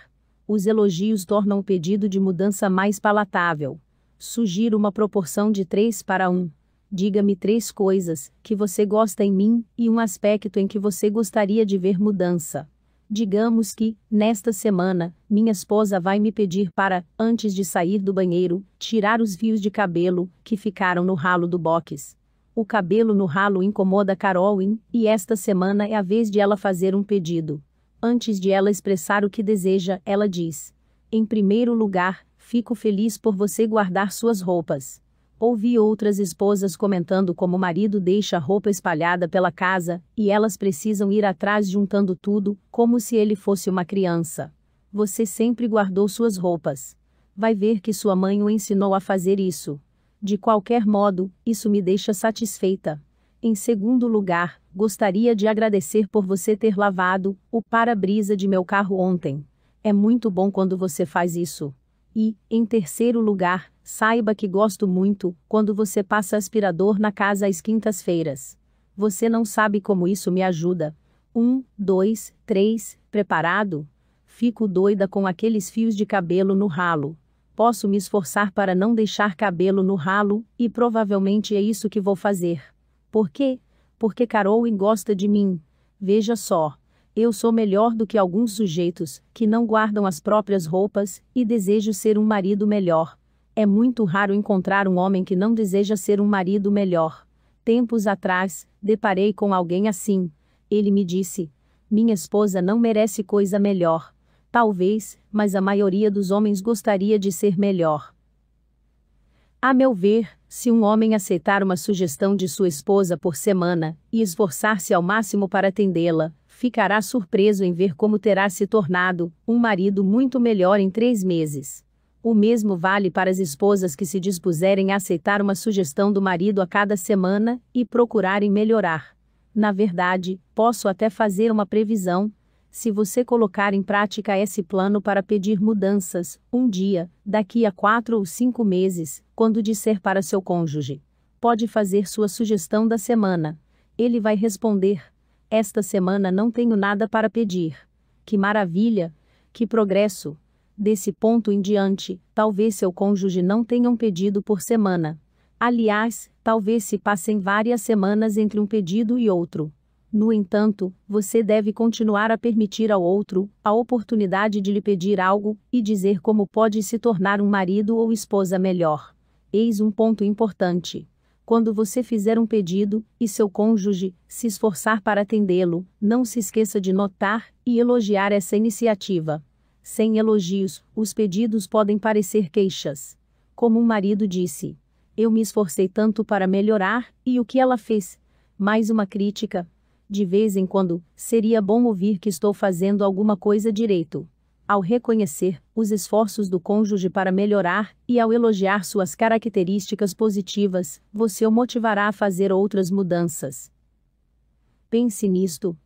Os elogios tornam o pedido de mudança mais palatável. Sugiro uma proporção de 3 para 1. Diga-me três coisas que você gosta em mim e um aspecto em que você gostaria de ver mudança. Digamos que, nesta semana, minha esposa vai me pedir para, antes de sair do banheiro, tirar os fios de cabelo que ficaram no ralo do box. O cabelo no ralo incomoda Carolyn, e esta semana é a vez de ela fazer um pedido. Antes de ela expressar o que deseja, ela diz: Em primeiro lugar, Fico feliz por você guardar suas roupas. Ouvi outras esposas comentando como o marido deixa a roupa espalhada pela casa, e elas precisam ir atrás juntando tudo, como se ele fosse uma criança. Você sempre guardou suas roupas. Vai ver que sua mãe o ensinou a fazer isso. De qualquer modo, isso me deixa satisfeita. Em segundo lugar, gostaria de agradecer por você ter lavado o para-brisa de meu carro ontem. É muito bom quando você faz isso. E, em terceiro lugar, saiba que gosto muito quando você passa aspirador na casa às quintas-feiras. Você não sabe como isso me ajuda. Um, dois, três, preparado? Fico doida com aqueles fios de cabelo no ralo. Posso me esforçar para não deixar cabelo no ralo, e provavelmente é isso que vou fazer. Por quê? Porque Carol gosta de mim. Veja só. Eu sou melhor do que alguns sujeitos, que não guardam as próprias roupas, e desejo ser um marido melhor. É muito raro encontrar um homem que não deseja ser um marido melhor. Tempos atrás, deparei com alguém assim. Ele me disse: Minha esposa não merece coisa melhor. Talvez, mas a maioria dos homens gostaria de ser melhor. A meu ver, se um homem aceitar uma sugestão de sua esposa por semana e esforçar-se ao máximo para atendê-la, ficará surpreso em ver como terá se tornado um marido muito melhor em três meses. O mesmo vale para as esposas que se dispuserem a aceitar uma sugestão do marido a cada semana e procurarem melhorar. Na verdade, posso até fazer uma previsão. Se você colocar em prática esse plano para pedir mudanças, um dia, daqui a quatro ou cinco meses, quando disser para seu cônjuge, pode fazer sua sugestão da semana. Ele vai responder: esta semana não tenho nada para pedir. Que maravilha! Que progresso! Desse ponto em diante, talvez seu cônjuge não tenha um pedido por semana. Aliás, talvez se passem várias semanas entre um pedido e outro. No entanto, você deve continuar a permitir ao outro a oportunidade de lhe pedir algo e dizer como pode se tornar um marido ou esposa melhor. Eis um ponto importante quando você fizer um pedido, e seu cônjuge se esforçar para atendê-lo, não se esqueça de notar e elogiar essa iniciativa. Sem elogios, os pedidos podem parecer queixas. Como um marido disse: Eu me esforcei tanto para melhorar, e o que ela fez? Mais uma crítica. De vez em quando, seria bom ouvir que estou fazendo alguma coisa direito ao reconhecer os esforços do cônjuge para melhorar e ao elogiar suas características positivas, você o motivará a fazer outras mudanças. Pense nisto.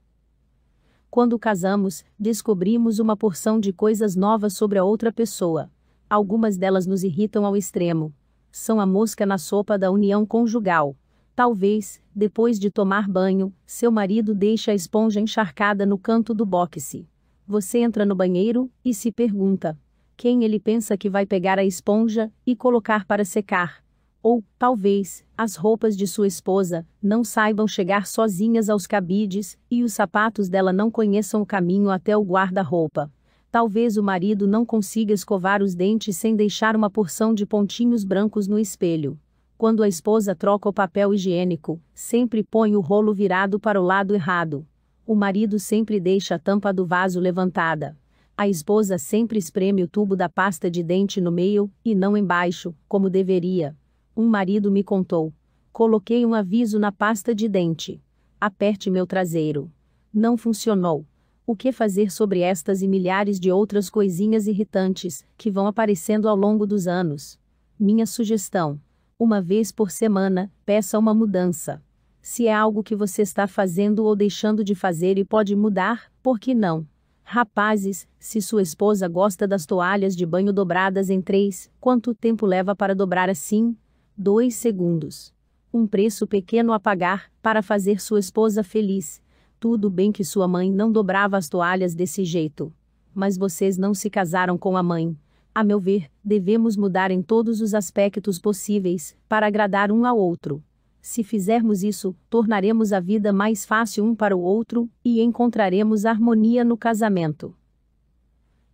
Quando casamos, descobrimos uma porção de coisas novas sobre a outra pessoa. Algumas delas nos irritam ao extremo. São a mosca na sopa da união conjugal. Talvez, depois de tomar banho, seu marido deixe a esponja encharcada no canto do boxe. Você entra no banheiro e se pergunta: quem ele pensa que vai pegar a esponja e colocar para secar? Ou, talvez, as roupas de sua esposa não saibam chegar sozinhas aos cabides e os sapatos dela não conheçam o caminho até o guarda-roupa. Talvez o marido não consiga escovar os dentes sem deixar uma porção de pontinhos brancos no espelho quando a esposa troca o papel higiênico, sempre põe o rolo virado para o lado errado. O marido sempre deixa a tampa do vaso levantada. A esposa sempre espreme o tubo da pasta de dente no meio, e não embaixo, como deveria. Um marido me contou. Coloquei um aviso na pasta de dente. Aperte meu traseiro. Não funcionou. O que fazer sobre estas e milhares de outras coisinhas irritantes que vão aparecendo ao longo dos anos? Minha sugestão: uma vez por semana, peça uma mudança. Se é algo que você está fazendo ou deixando de fazer e pode mudar, por que não? Rapazes, se sua esposa gosta das toalhas de banho dobradas em três, quanto tempo leva para dobrar assim? Dois segundos. Um preço pequeno a pagar para fazer sua esposa feliz. Tudo bem que sua mãe não dobrava as toalhas desse jeito. Mas vocês não se casaram com a mãe. A meu ver, devemos mudar em todos os aspectos possíveis para agradar um ao outro. Se fizermos isso, tornaremos a vida mais fácil um para o outro e encontraremos harmonia no casamento.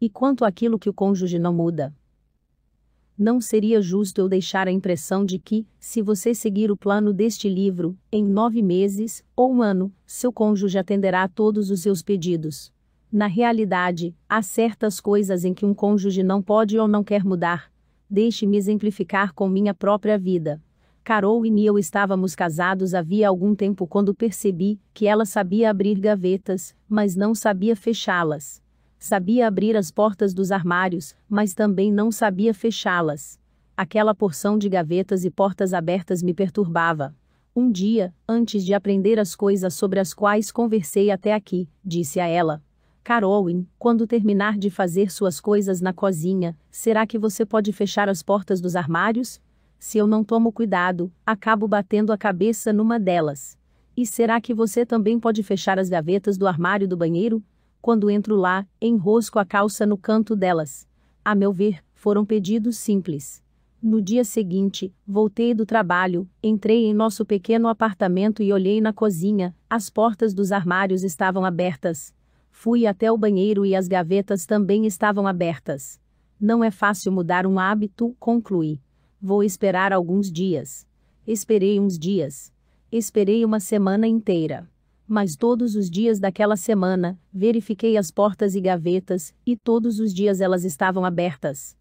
E quanto àquilo que o cônjuge não muda? Não seria justo eu deixar a impressão de que, se você seguir o plano deste livro, em nove meses ou um ano, seu cônjuge atenderá a todos os seus pedidos. Na realidade, há certas coisas em que um cônjuge não pode ou não quer mudar. Deixe-me exemplificar com minha própria vida. Carol e eu estávamos casados havia algum tempo quando percebi que ela sabia abrir gavetas, mas não sabia fechá-las. Sabia abrir as portas dos armários, mas também não sabia fechá-las. Aquela porção de gavetas e portas abertas me perturbava. Um dia, antes de aprender as coisas sobre as quais conversei até aqui, disse a ela: Carolyn, quando terminar de fazer suas coisas na cozinha, será que você pode fechar as portas dos armários? se eu não tomo cuidado, acabo batendo a cabeça numa delas. E será que você também pode fechar as gavetas do armário do banheiro? Quando entro lá, enrosco a calça no canto delas. A meu ver, foram pedidos simples. No dia seguinte, voltei do trabalho, entrei em nosso pequeno apartamento e olhei na cozinha, as portas dos armários estavam abertas. Fui até o banheiro e as gavetas também estavam abertas. Não é fácil mudar um hábito, concluí. Vou esperar alguns dias. Esperei uns dias. Esperei uma semana inteira. Mas todos os dias daquela semana, verifiquei as portas e gavetas, e todos os dias elas estavam abertas.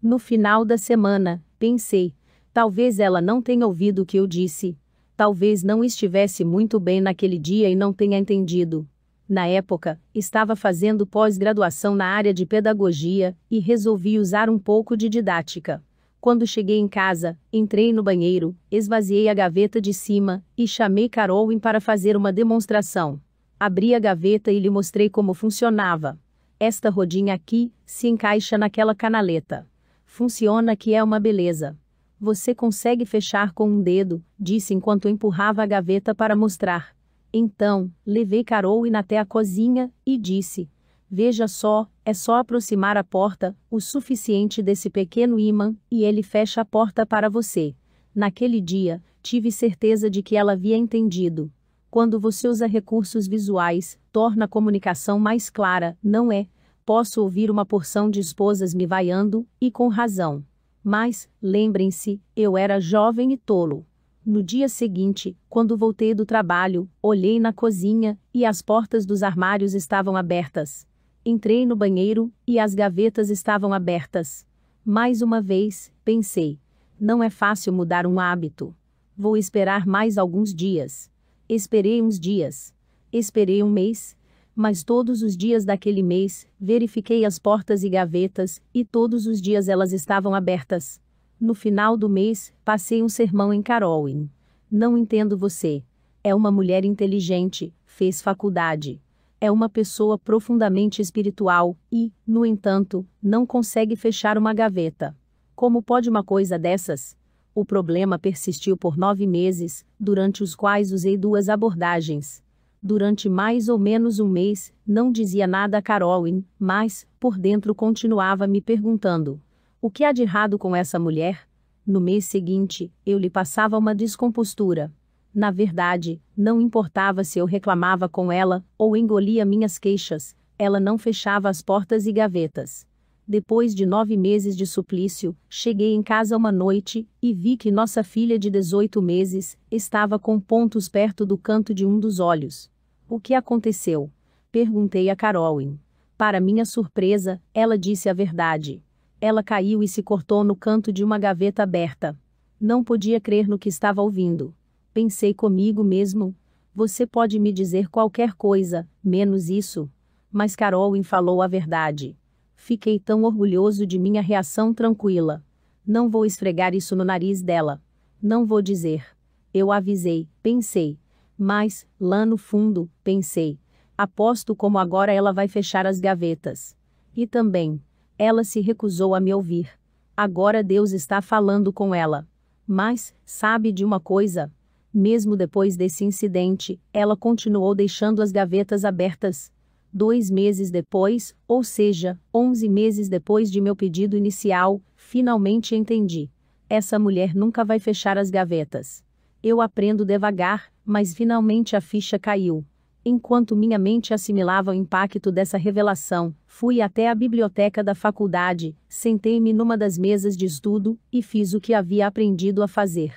No final da semana, pensei, talvez ela não tenha ouvido o que eu disse. Talvez não estivesse muito bem naquele dia e não tenha entendido. Na época, estava fazendo pós-graduação na área de pedagogia e resolvi usar um pouco de didática. Quando cheguei em casa, entrei no banheiro, esvaziei a gaveta de cima e chamei Carolyn para fazer uma demonstração. Abri a gaveta e lhe mostrei como funcionava. Esta rodinha aqui se encaixa naquela canaleta. Funciona que é uma beleza. Você consegue fechar com um dedo, disse enquanto empurrava a gaveta para mostrar. Então, levei Caroline até a cozinha e disse: Veja só, é só aproximar a porta, o suficiente desse pequeno imã, e ele fecha a porta para você. Naquele dia, tive certeza de que ela havia entendido. Quando você usa recursos visuais, torna a comunicação mais clara, não é? Posso ouvir uma porção de esposas me vaiando, e com razão. Mas, lembrem-se, eu era jovem e tolo. No dia seguinte, quando voltei do trabalho, olhei na cozinha e as portas dos armários estavam abertas. Entrei no banheiro e as gavetas estavam abertas. Mais uma vez, pensei: não é fácil mudar um hábito. Vou esperar mais alguns dias. Esperei uns dias. Esperei um mês, mas todos os dias daquele mês, verifiquei as portas e gavetas, e todos os dias elas estavam abertas. No final do mês, passei um sermão em Carolyn. Não entendo você. É uma mulher inteligente, fez faculdade. É uma pessoa profundamente espiritual e, no entanto, não consegue fechar uma gaveta. Como pode uma coisa dessas? O problema persistiu por nove meses, durante os quais usei duas abordagens. Durante mais ou menos um mês, não dizia nada a Carolyn, mas, por dentro continuava me perguntando: o que há de errado com essa mulher? No mês seguinte, eu lhe passava uma descompostura. Na verdade, não importava se eu reclamava com ela ou engolia minhas queixas, ela não fechava as portas e gavetas. Depois de nove meses de suplício, cheguei em casa uma noite e vi que nossa filha de 18 meses estava com pontos perto do canto de um dos olhos. O que aconteceu? Perguntei a Carolyn. Para minha surpresa, ela disse a verdade. Ela caiu e se cortou no canto de uma gaveta aberta. Não podia crer no que estava ouvindo. Pensei comigo mesmo. Você pode me dizer qualquer coisa, menos isso. Mas Carolyn falou a verdade. Fiquei tão orgulhoso de minha reação tranquila. Não vou esfregar isso no nariz dela. Não vou dizer. Eu avisei, pensei. Mas, lá no fundo, pensei. Aposto como agora ela vai fechar as gavetas. E também, ela se recusou a me ouvir. Agora Deus está falando com ela. Mas, sabe de uma coisa? Mesmo depois desse incidente, ela continuou deixando as gavetas abertas. Dois meses depois, ou seja, onze meses depois de meu pedido inicial, finalmente entendi. Essa mulher nunca vai fechar as gavetas. Eu aprendo devagar, mas finalmente a ficha caiu. Enquanto minha mente assimilava o impacto dessa revelação, fui até a biblioteca da faculdade, sentei-me numa das mesas de estudo e fiz o que havia aprendido a fazer.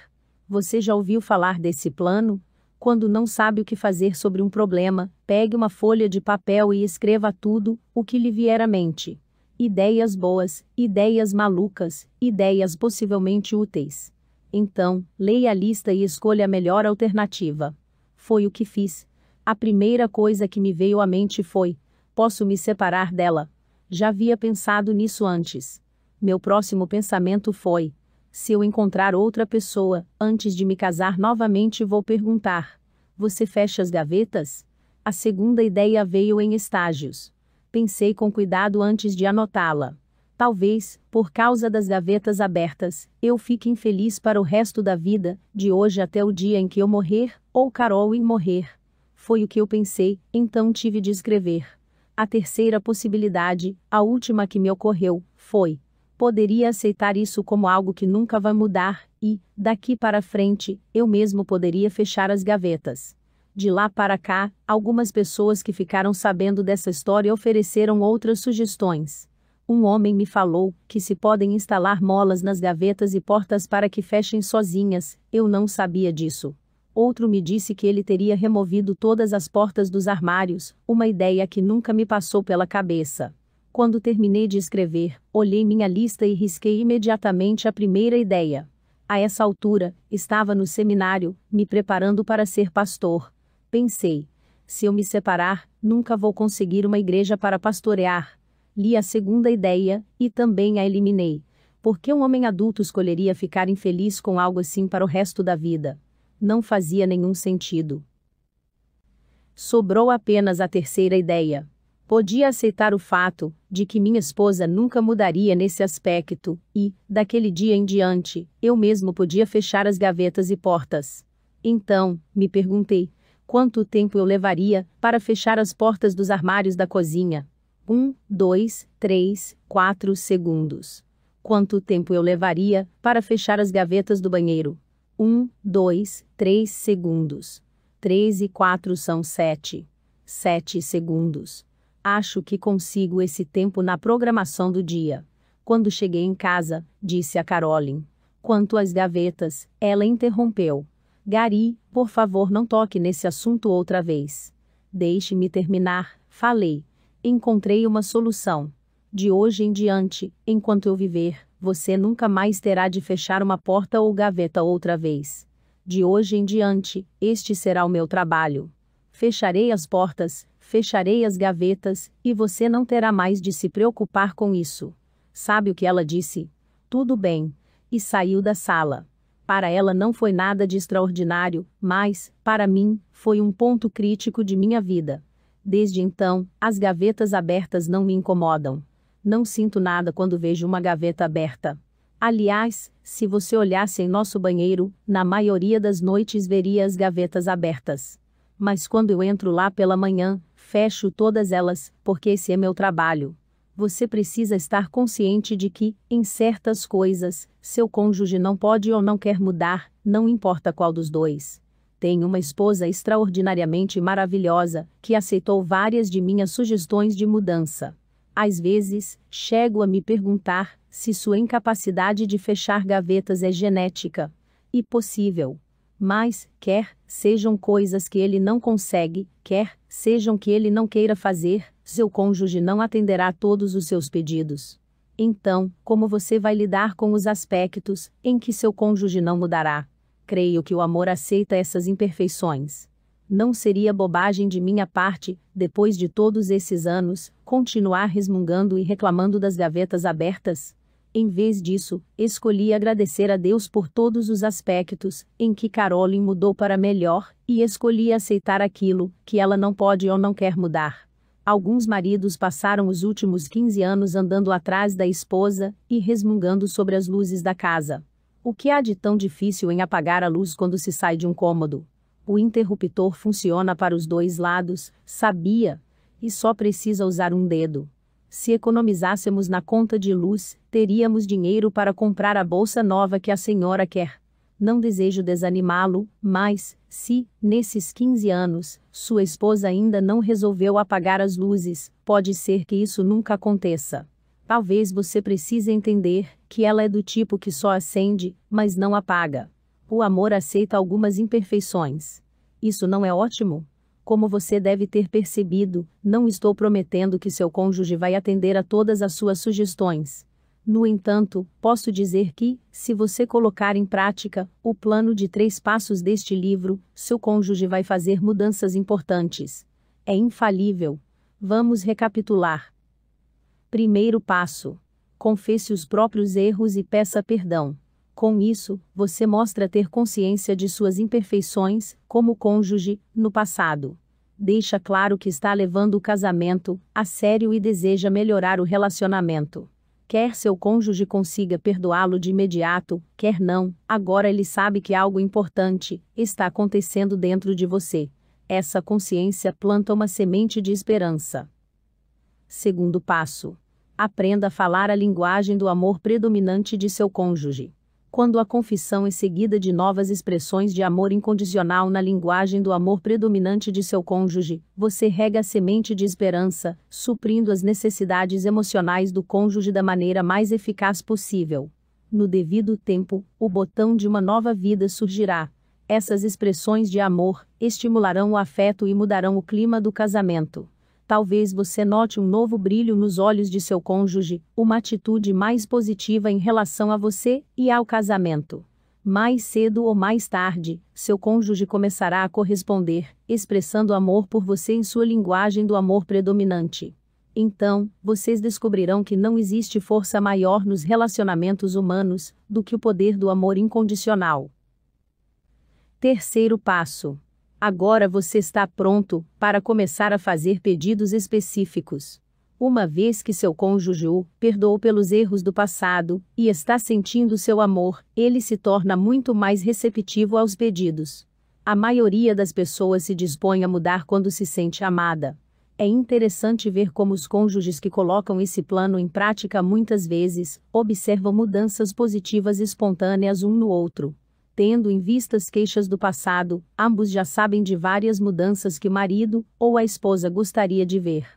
Você já ouviu falar desse plano? Quando não sabe o que fazer sobre um problema, pegue uma folha de papel e escreva tudo o que lhe vier à mente. Ideias boas, ideias malucas, ideias possivelmente úteis. Então, leia a lista e escolha a melhor alternativa. Foi o que fiz, a primeira coisa que me veio à mente foi: posso me separar dela. Já havia pensado nisso antes. Meu próximo pensamento foi: se eu encontrar outra pessoa, antes de me casar novamente, vou perguntar: Você fecha as gavetas? A segunda ideia veio em estágios. Pensei com cuidado antes de anotá-la. Talvez, por causa das gavetas abertas, eu fique infeliz para o resto da vida, de hoje até o dia em que eu morrer, ou Carol morrer. Foi o que eu pensei, então tive de escrever. A terceira possibilidade, a última que me ocorreu, foi: poderia aceitar isso como algo que nunca vai mudar, e, daqui para frente, eu mesmo poderia fechar as gavetas. De lá para cá, algumas pessoas que ficaram sabendo dessa história ofereceram outras sugestões. Um homem me falou que se podem instalar molas nas gavetas e portas para que fechem sozinhas, eu não sabia disso. Outro me disse que ele teria removido todas as portas dos armários, uma ideia que nunca me passou pela cabeça. Quando terminei de escrever, olhei minha lista e risquei imediatamente a primeira ideia. A essa altura, estava no seminário, me preparando para ser pastor. Pensei: se eu me separar, nunca vou conseguir uma igreja para pastorear. Li a segunda ideia, e também a eliminei. Por que um homem adulto escolheria ficar infeliz com algo assim para o resto da vida? não fazia nenhum sentido. Sobrou apenas a terceira ideia. Podia aceitar o fato de que minha esposa nunca mudaria nesse aspecto, e, daquele dia em diante, eu mesmo podia fechar as gavetas e portas. Então, me perguntei, quanto tempo eu levaria para fechar as portas dos armários da cozinha? Um, dois, três, quatro segundos. Quanto tempo eu levaria para fechar as gavetas do banheiro? 1, 2, 3 segundos. 3 e 4 são 7. 7 segundos. Acho que consigo esse tempo na programação do dia. Quando cheguei em casa, disse a Caroline. Quanto às gavetas, ela interrompeu. Gary, por favor, não toque nesse assunto outra vez. Deixe-me terminar, falei. Encontrei uma solução. De hoje em diante, enquanto eu viver, você nunca mais terá de fechar uma porta ou gaveta outra vez. De hoje em diante, este será o meu trabalho. Fecharei as portas, fecharei as gavetas, e você não terá mais de se preocupar com isso. Sabe o que ela disse? Tudo bem. E saiu da sala. Para ela não foi nada de extraordinário, mas, para mim, foi um ponto crítico de minha vida. Desde então, as gavetas abertas não me incomodam. Não sinto nada quando vejo uma gaveta aberta. Aliás, se você olhasse em nosso banheiro, na maioria das noites veria as gavetas abertas. Mas quando eu entro lá pela manhã, fecho todas elas, porque esse é meu trabalho. Você precisa estar consciente de que, em certas coisas, seu cônjuge não pode ou não quer mudar, não importa qual dos dois. Tenho uma esposa extraordinariamente maravilhosa, que aceitou várias de minhas sugestões de mudança às vezes, chego a me perguntar se sua incapacidade de fechar gavetas é genética. E possível. Mas, quer sejam coisas que ele não consegue, quer sejam que ele não queira fazer, seu cônjuge não atenderá todos os seus pedidos. Então, como você vai lidar com os aspectos em que seu cônjuge não mudará? Creio que o amor aceita essas imperfeições. Não seria bobagem de minha parte, depois de todos esses anos, continuar resmungando e reclamando das gavetas abertas? Em vez disso, escolhi agradecer a Deus por todos os aspectos em que Caroline mudou para melhor e escolhi aceitar aquilo que ela não pode ou não quer mudar. Alguns maridos passaram os últimos 15 anos andando atrás da esposa e resmungando sobre as luzes da casa. O que há de tão difícil em apagar a luz quando se sai de um cômodo? O interruptor funciona para os dois lados, sabia, e só precisa usar um dedo. Se economizássemos na conta de luz, teríamos dinheiro para comprar a bolsa nova que a senhora quer. Não desejo desanimá-lo, mas, se, nesses 15 anos, sua esposa ainda não resolveu apagar as luzes, pode ser que isso nunca aconteça. Talvez você precise entender que ela é do tipo que só acende, mas não apaga. O amor aceita algumas imperfeições. Isso não é ótimo? Como você deve ter percebido, não estou prometendo que seu cônjuge vai atender a todas as suas sugestões. No entanto, posso dizer que, se você colocar em prática o plano de três passos deste livro, seu cônjuge vai fazer mudanças importantes. É infalível. Vamos recapitular. Primeiro passo: confesse os próprios erros e peça perdão. Com isso, você mostra ter consciência de suas imperfeições, como cônjuge, no passado. Deixa claro que está levando o casamento a sério e deseja melhorar o relacionamento. Quer seu cônjuge consiga perdoá-lo de imediato, quer não, agora ele sabe que algo importante está acontecendo dentro de você. Essa consciência planta uma semente de esperança. Segundo passo: aprenda a falar a linguagem do amor predominante de seu cônjuge quando a confissão é seguida de novas expressões de amor incondicional na linguagem do amor predominante de seu cônjuge, você rega a semente de esperança, suprindo as necessidades emocionais do cônjuge da maneira mais eficaz possível. No devido tempo, o botão de uma nova vida surgirá. Essas expressões de amor estimularão o afeto e mudarão o clima do casamento talvez você note um novo brilho nos olhos de seu cônjuge, uma atitude mais positiva em relação a você e ao casamento. Mais cedo ou mais tarde, seu cônjuge começará a corresponder, expressando amor por você em sua linguagem do amor predominante. Então, vocês descobrirão que não existe força maior nos relacionamentos humanos do que o poder do amor incondicional. Terceiro passo Agora você está pronto para começar a fazer pedidos específicos. Uma vez que seu cônjuge o perdoou pelos erros do passado e está sentindo seu amor, ele se torna muito mais receptivo aos pedidos. A maioria das pessoas se dispõe a mudar quando se sente amada. É interessante ver como os cônjuges que colocam esse plano em prática muitas vezes observam mudanças positivas espontâneas um no outro. Tendo em vista as queixas do passado, ambos já sabem de várias mudanças que o marido ou a esposa gostaria de ver.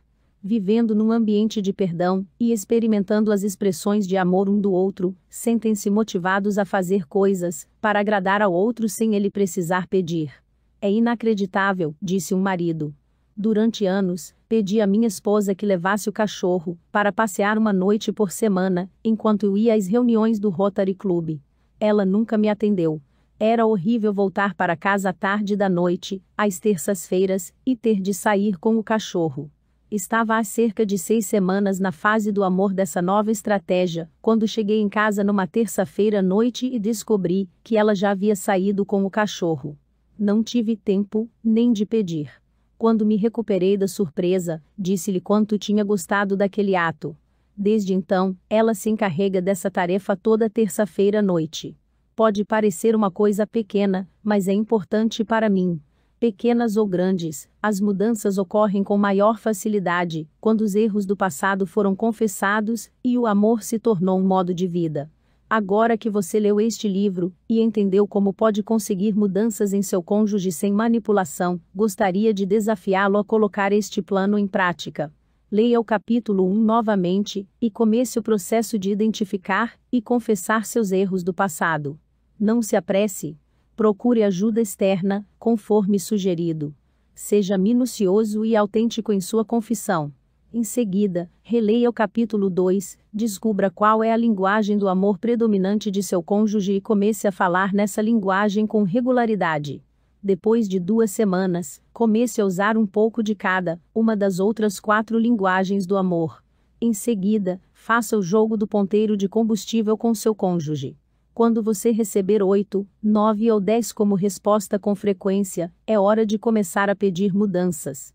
Vivendo num ambiente de perdão e experimentando as expressões de amor um do outro, sentem-se motivados a fazer coisas para agradar ao outro sem ele precisar pedir. É inacreditável, disse um marido. Durante anos, pedi a minha esposa que levasse o cachorro para passear uma noite por semana, enquanto eu ia às reuniões do Rotary Club. Ela nunca me atendeu. Era horrível voltar para casa à tarde da noite, às terças-feiras, e ter de sair com o cachorro. Estava há cerca de seis semanas na fase do amor dessa nova estratégia, quando cheguei em casa numa terça-feira à noite e descobri que ela já havia saído com o cachorro. Não tive tempo, nem de pedir. Quando me recuperei da surpresa, disse-lhe quanto tinha gostado daquele ato. Desde então, ela se encarrega dessa tarefa toda terça-feira à noite. Pode parecer uma coisa pequena, mas é importante para mim. Pequenas ou grandes, as mudanças ocorrem com maior facilidade quando os erros do passado foram confessados e o amor se tornou um modo de vida. Agora que você leu este livro e entendeu como pode conseguir mudanças em seu cônjuge sem manipulação, gostaria de desafiá-lo a colocar este plano em prática. Leia o capítulo 1 novamente e comece o processo de identificar e confessar seus erros do passado. Não se apresse. Procure ajuda externa, conforme sugerido. Seja minucioso e autêntico em sua confissão. Em seguida, releia o capítulo 2, descubra qual é a linguagem do amor predominante de seu cônjuge e comece a falar nessa linguagem com regularidade. Depois de duas semanas, comece a usar um pouco de cada, uma das outras quatro linguagens do amor. Em seguida, faça o jogo do ponteiro de combustível com seu cônjuge. Quando você receber 8, 9 ou 10 como resposta com frequência, é hora de começar a pedir mudanças.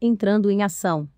Entrando em ação.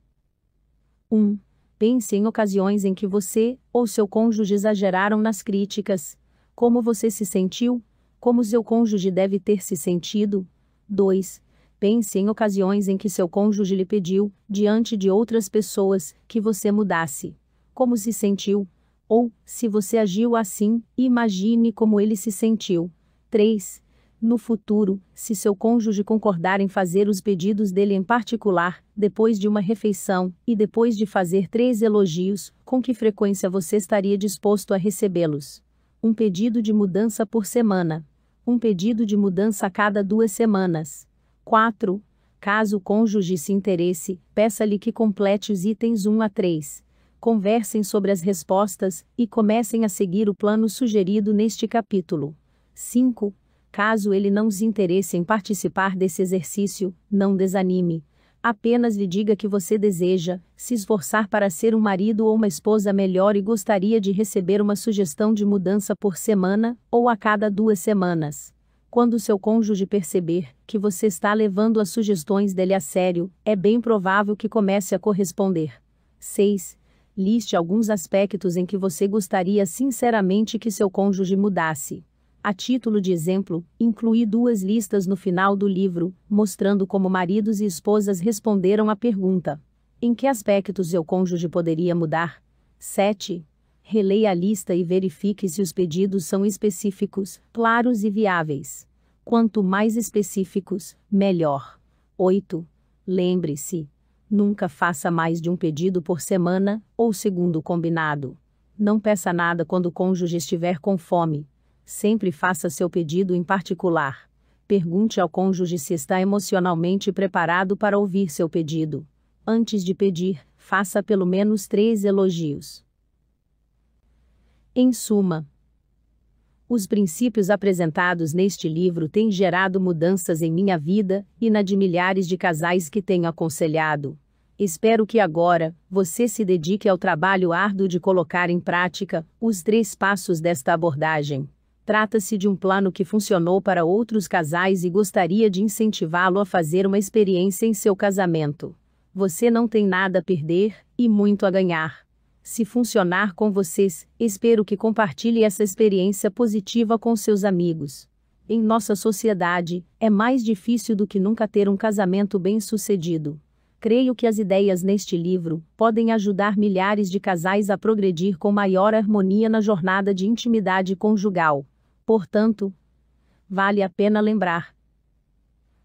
1. Um, pense em ocasiões em que você ou seu cônjuge exageraram nas críticas. Como você se sentiu? Como seu cônjuge deve ter se sentido? 2. Pense em ocasiões em que seu cônjuge lhe pediu, diante de outras pessoas, que você mudasse. Como se sentiu? Ou, se você agiu assim, imagine como ele se sentiu. 3. No futuro, se seu cônjuge concordar em fazer os pedidos dele em particular, depois de uma refeição, e depois de fazer três elogios, com que frequência você estaria disposto a recebê-los? Um pedido de mudança por semana. Um pedido de mudança a cada duas semanas. 4. Caso o cônjuge se interesse, peça-lhe que complete os itens 1 a 3 conversem sobre as respostas e comecem a seguir o plano sugerido neste capítulo. 5. Caso ele não se interesse em participar desse exercício, não desanime. Apenas lhe diga que você deseja se esforçar para ser um marido ou uma esposa melhor e gostaria de receber uma sugestão de mudança por semana ou a cada duas semanas. Quando seu cônjuge perceber que você está levando as sugestões dele a sério, é bem provável que comece a corresponder. 6 Liste alguns aspectos em que você gostaria sinceramente que seu cônjuge mudasse. A título de exemplo, incluí duas listas no final do livro, mostrando como maridos e esposas responderam à pergunta: Em que aspectos seu cônjuge poderia mudar? 7. Releia a lista e verifique se os pedidos são específicos, claros e viáveis. Quanto mais específicos, melhor. 8. Lembre-se, Nunca faça mais de um pedido por semana, ou segundo combinado. Não peça nada quando o cônjuge estiver com fome. Sempre faça seu pedido em particular. Pergunte ao cônjuge se está emocionalmente preparado para ouvir seu pedido. Antes de pedir, faça pelo menos três elogios. Em suma, os princípios apresentados neste livro têm gerado mudanças em minha vida e na de milhares de casais que tenho aconselhado. Espero que agora você se dedique ao trabalho árduo de colocar em prática os três passos desta abordagem. Trata-se de um plano que funcionou para outros casais e gostaria de incentivá-lo a fazer uma experiência em seu casamento. Você não tem nada a perder e muito a ganhar. Se funcionar com vocês, espero que compartilhe essa experiência positiva com seus amigos. Em nossa sociedade, é mais difícil do que nunca ter um casamento bem-sucedido. Creio que as ideias neste livro podem ajudar milhares de casais a progredir com maior harmonia na jornada de intimidade conjugal. Portanto, vale a pena lembrar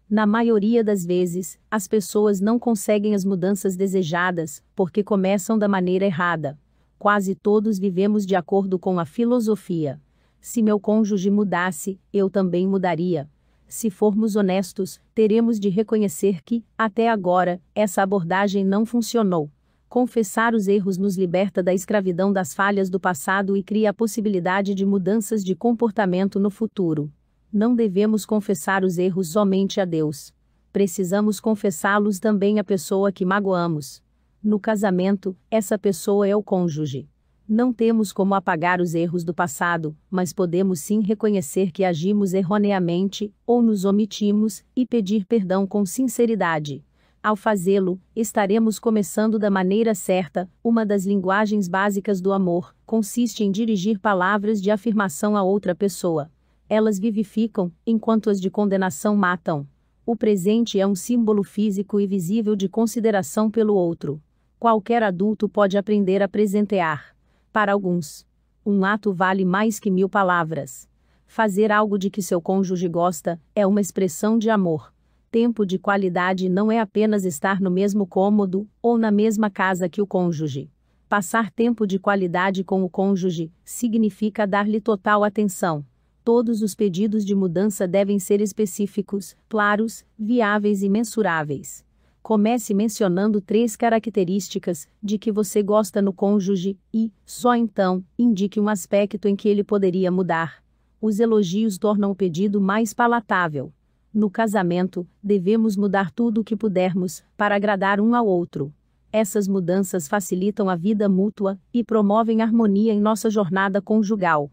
na maioria das vezes, as pessoas não conseguem as mudanças desejadas porque começam da maneira errada. Quase todos vivemos de acordo com a filosofia. Se meu cônjuge mudasse, eu também mudaria. Se formos honestos, teremos de reconhecer que, até agora, essa abordagem não funcionou. Confessar os erros nos liberta da escravidão das falhas do passado e cria a possibilidade de mudanças de comportamento no futuro não devemos confessar os erros somente a Deus. Precisamos confessá-los também à pessoa que magoamos. No casamento, essa pessoa é o cônjuge. Não temos como apagar os erros do passado, mas podemos sim reconhecer que agimos erroneamente, ou nos omitimos, e pedir perdão com sinceridade. Ao fazê-lo, estaremos começando da maneira certa. Uma das linguagens básicas do amor consiste em dirigir palavras de afirmação a outra pessoa. Elas vivificam, enquanto as de condenação matam. O presente é um símbolo físico e visível de consideração pelo outro. Qualquer adulto pode aprender a presentear. Para alguns, um ato vale mais que mil palavras. Fazer algo de que seu cônjuge gosta é uma expressão de amor. Tempo de qualidade não é apenas estar no mesmo cômodo ou na mesma casa que o cônjuge. Passar tempo de qualidade com o cônjuge significa dar-lhe total atenção todos os pedidos de mudança devem ser específicos, claros, viáveis e mensuráveis. Comece mencionando três características de que você gosta no cônjuge e, só então, indique um aspecto em que ele poderia mudar. Os elogios tornam o pedido mais palatável. No casamento, devemos mudar tudo o que pudermos para agradar um ao outro. Essas mudanças facilitam a vida mútua e promovem harmonia em nossa jornada conjugal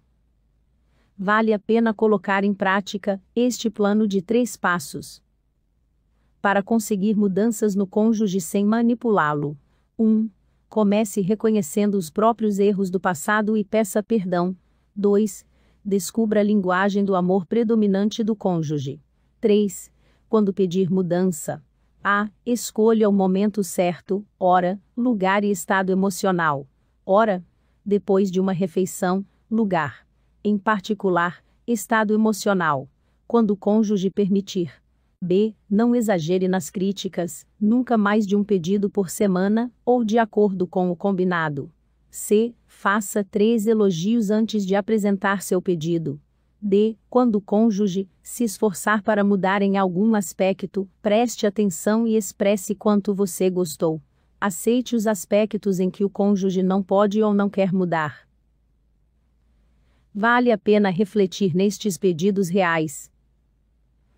vale a pena colocar em prática este plano de três passos. Para conseguir mudanças no cônjuge sem manipulá-lo. 1. Um, comece reconhecendo os próprios erros do passado e peça perdão. 2. Descubra a linguagem do amor predominante do cônjuge. 3. Quando pedir mudança, a. Escolha o momento certo, hora, lugar e estado emocional. Hora. Depois de uma refeição, lugar em particular, estado emocional, quando o cônjuge permitir. B. Não exagere nas críticas, nunca mais de um pedido por semana, ou de acordo com o combinado. C. Faça três elogios antes de apresentar seu pedido. D. Quando o cônjuge se esforçar para mudar em algum aspecto, preste atenção e expresse quanto você gostou. Aceite os aspectos em que o cônjuge não pode ou não quer mudar. Vale a pena refletir nestes pedidos reais.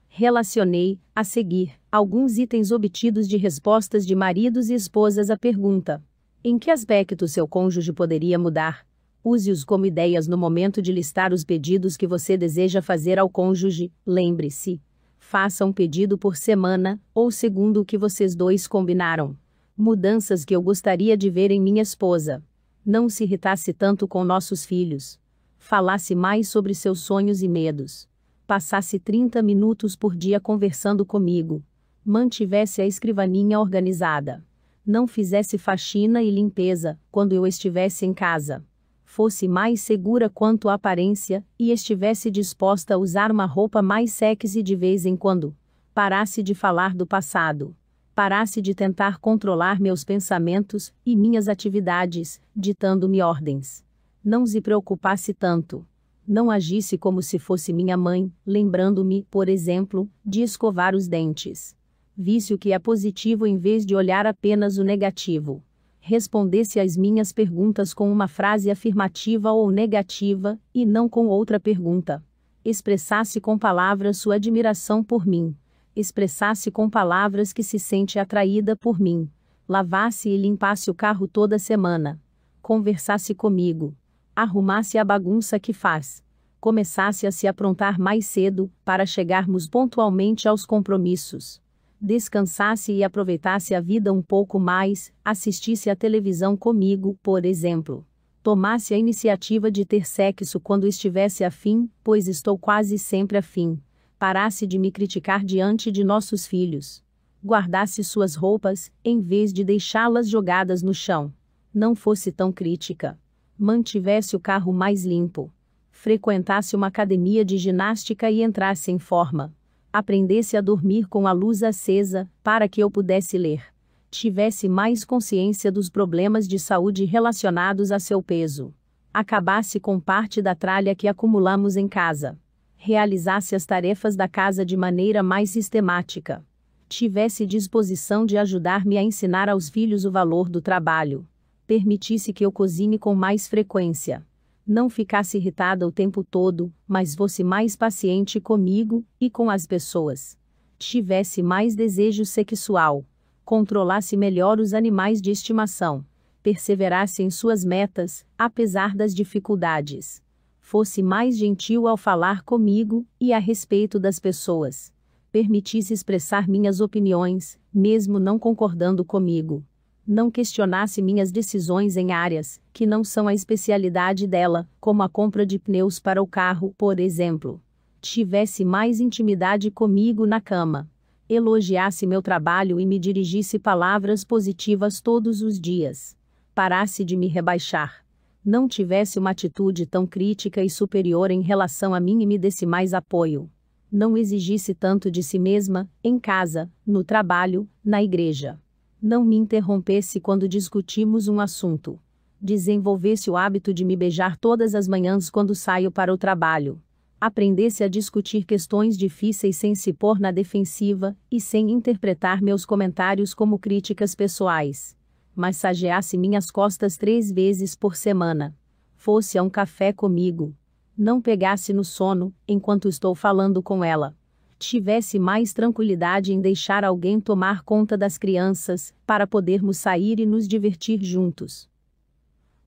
Relacionei, a seguir, alguns itens obtidos de respostas de maridos e esposas à pergunta: Em que aspecto seu cônjuge poderia mudar? Use-os como ideias no momento de listar os pedidos que você deseja fazer ao cônjuge. Lembre-se: faça um pedido por semana, ou segundo o que vocês dois combinaram. Mudanças que eu gostaria de ver em minha esposa. Não se irritasse tanto com nossos filhos falasse mais sobre seus sonhos e medos. Passasse 30 minutos por dia conversando comigo. Mantivesse a escrivaninha organizada. Não fizesse faxina e limpeza quando eu estivesse em casa. Fosse mais segura quanto à aparência e estivesse disposta a usar uma roupa mais sexy de vez em quando. Parasse de falar do passado parasse de tentar controlar meus pensamentos e minhas atividades, ditando-me ordens não se preocupasse tanto. Não agisse como se fosse minha mãe, lembrando-me, por exemplo, de escovar os dentes. Visse o que é positivo em vez de olhar apenas o negativo. Respondesse às minhas perguntas com uma frase afirmativa ou negativa, e não com outra pergunta. Expressasse com palavras sua admiração por mim. Expressasse com palavras que se sente atraída por mim lavasse e limpasse o carro toda semana. Conversasse comigo arrumasse a bagunça que faz, começasse a se aprontar mais cedo, para chegarmos pontualmente aos compromissos. Descansasse e aproveitasse a vida um pouco mais, assistisse à televisão comigo, por exemplo. Tomasse a iniciativa de ter sexo quando estivesse afim, pois estou quase sempre afim. Parasse de me criticar diante de nossos filhos. Guardasse suas roupas, em vez de deixá-las jogadas no chão. Não fosse tão crítica mantivesse o carro mais limpo, frequentasse uma academia de ginástica e entrasse em forma, aprendesse a dormir com a luz acesa, para que eu pudesse ler, tivesse mais consciência dos problemas de saúde relacionados a seu peso, acabasse com parte da tralha que acumulamos em casa, realizasse as tarefas da casa de maneira mais sistemática tivesse disposição de ajudar-me a ensinar aos filhos o valor do trabalho, permitisse que eu cozinhe com mais frequência. Não ficasse irritada o tempo todo, mas fosse mais paciente comigo e com as pessoas. Tivesse mais desejo sexual. Controlasse melhor os animais de estimação. Perseverasse em suas metas, apesar das dificuldades. Fosse mais gentil ao falar comigo e a respeito das pessoas permitisse expressar minhas opiniões, mesmo não concordando comigo não questionasse minhas decisões em áreas que não são a especialidade dela, como a compra de pneus para o carro, por exemplo. Tivesse mais intimidade comigo na cama. Elogiasse meu trabalho e me dirigisse palavras positivas todos os dias. Parasse de me rebaixar. Não tivesse uma atitude tão crítica e superior em relação a mim e me desse mais apoio. Não exigisse tanto de si mesma, em casa, no trabalho, na igreja não me interrompesse quando discutimos um assunto. Desenvolvesse o hábito de me beijar todas as manhãs quando saio para o trabalho. Aprendesse a discutir questões difíceis sem se pôr na defensiva e sem interpretar meus comentários como críticas pessoais. Massageasse minhas costas três vezes por semana. Fosse a um café comigo. Não pegasse no sono enquanto estou falando com ela tivesse mais tranquilidade em deixar alguém tomar conta das crianças, para podermos sair e nos divertir juntos.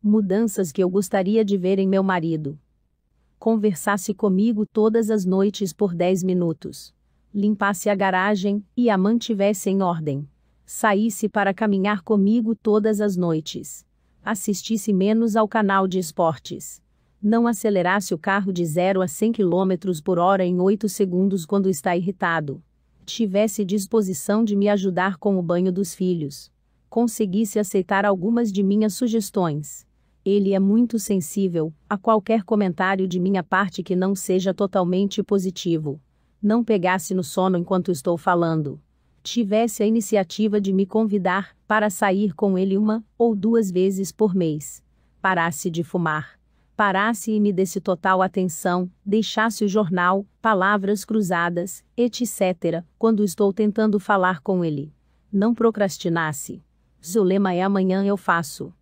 Mudanças que eu gostaria de ver em meu marido. Conversasse comigo todas as noites por 10 minutos. Limpasse a garagem e a mantivesse em ordem. Saísse para caminhar comigo todas as noites. Assistisse menos ao canal de esportes não acelerasse o carro de 0 a 100 km por hora em 8 segundos quando está irritado. Tivesse disposição de me ajudar com o banho dos filhos. Conseguisse aceitar algumas de minhas sugestões. Ele é muito sensível a qualquer comentário de minha parte que não seja totalmente positivo. Não pegasse no sono enquanto estou falando. Tivesse a iniciativa de me convidar para sair com ele uma ou duas vezes por mês. Parasse de fumar parasse e me desse total atenção, deixasse o jornal, palavras cruzadas, etc., quando estou tentando falar com ele. Não procrastinasse. Zulema é amanhã eu faço.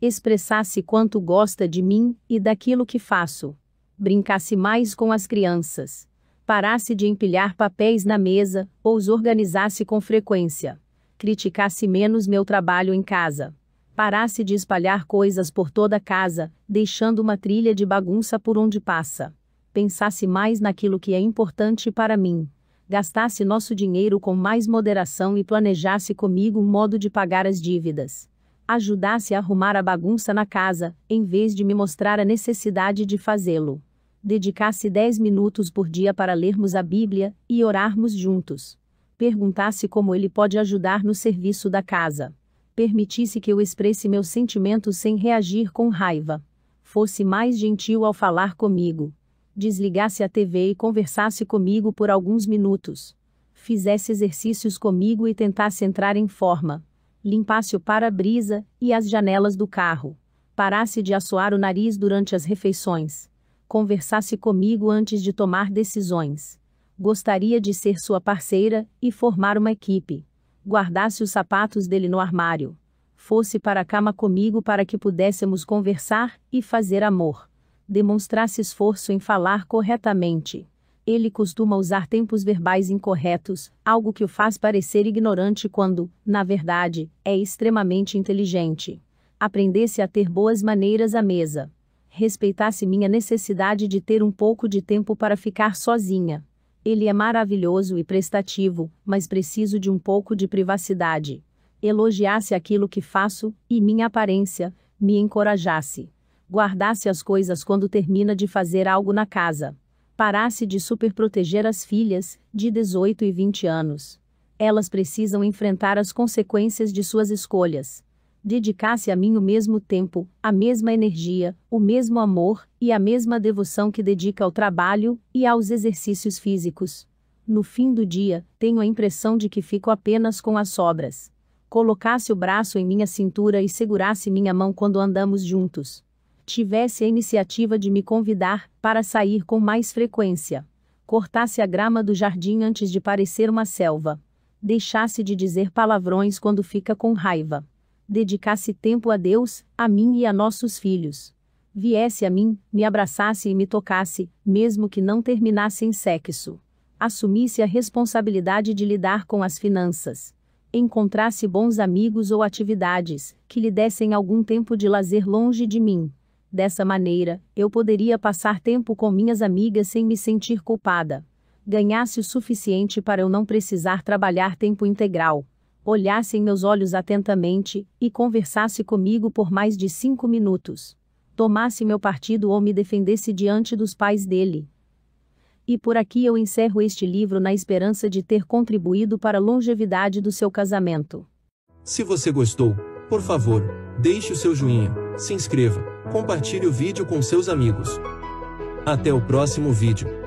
Expressasse quanto gosta de mim e daquilo que faço. Brincasse mais com as crianças. Parasse de empilhar papéis na mesa ou os organizasse com frequência. Criticasse menos meu trabalho em casa parasse de espalhar coisas por toda a casa, deixando uma trilha de bagunça por onde passa. Pensasse mais naquilo que é importante para mim. Gastasse nosso dinheiro com mais moderação e planejasse comigo um modo de pagar as dívidas. Ajudasse a arrumar a bagunça na casa, em vez de me mostrar a necessidade de fazê-lo. Dedicasse 10 minutos por dia para lermos a Bíblia e orarmos juntos. Perguntasse como ele pode ajudar no serviço da casa permitisse que eu expresse meus sentimentos sem reagir com raiva. Fosse mais gentil ao falar comigo. Desligasse a TV e conversasse comigo por alguns minutos. Fizesse exercícios comigo e tentasse entrar em forma. Limpasse o para-brisa e as janelas do carro. Parasse de assoar o nariz durante as refeições. Conversasse comigo antes de tomar decisões gostaria de ser sua parceira e formar uma equipe guardasse os sapatos dele no armário, fosse para a cama comigo para que pudéssemos conversar e fazer amor. Demonstrasse esforço em falar corretamente. Ele costuma usar tempos verbais incorretos, algo que o faz parecer ignorante quando, na verdade, é extremamente inteligente. Aprendesse a ter boas maneiras à mesa. Respeitasse minha necessidade de ter um pouco de tempo para ficar sozinha ele é maravilhoso e prestativo, mas preciso de um pouco de privacidade. Elogiasse aquilo que faço, e minha aparência, me encorajasse. Guardasse as coisas quando termina de fazer algo na casa. Parasse de superproteger as filhas, de 18 e 20 anos. Elas precisam enfrentar as consequências de suas escolhas dedicasse a mim o mesmo tempo, a mesma energia, o mesmo amor e a mesma devoção que dedica ao trabalho e aos exercícios físicos. No fim do dia, tenho a impressão de que fico apenas com as sobras. Colocasse o braço em minha cintura e segurasse minha mão quando andamos juntos. Tivesse a iniciativa de me convidar para sair com mais frequência. Cortasse a grama do jardim antes de parecer uma selva deixasse de dizer palavrões quando fica com raiva dedicasse tempo a Deus, a mim e a nossos filhos. Viesse a mim, me abraçasse e me tocasse, mesmo que não terminasse em sexo. Assumisse a responsabilidade de lidar com as finanças. Encontrasse bons amigos ou atividades, que lhe dessem algum tempo de lazer longe de mim. Dessa maneira, eu poderia passar tempo com minhas amigas sem me sentir culpada. Ganhasse o suficiente para eu não precisar trabalhar tempo integral olhasse em meus olhos atentamente e conversasse comigo por mais de cinco minutos. Tomasse meu partido ou me defendesse diante dos pais dele. E por aqui eu encerro este livro na esperança de ter contribuído para a longevidade do seu casamento. Se você gostou, por favor, deixe o seu joinha, se inscreva, compartilhe o vídeo com seus amigos. Até o próximo vídeo.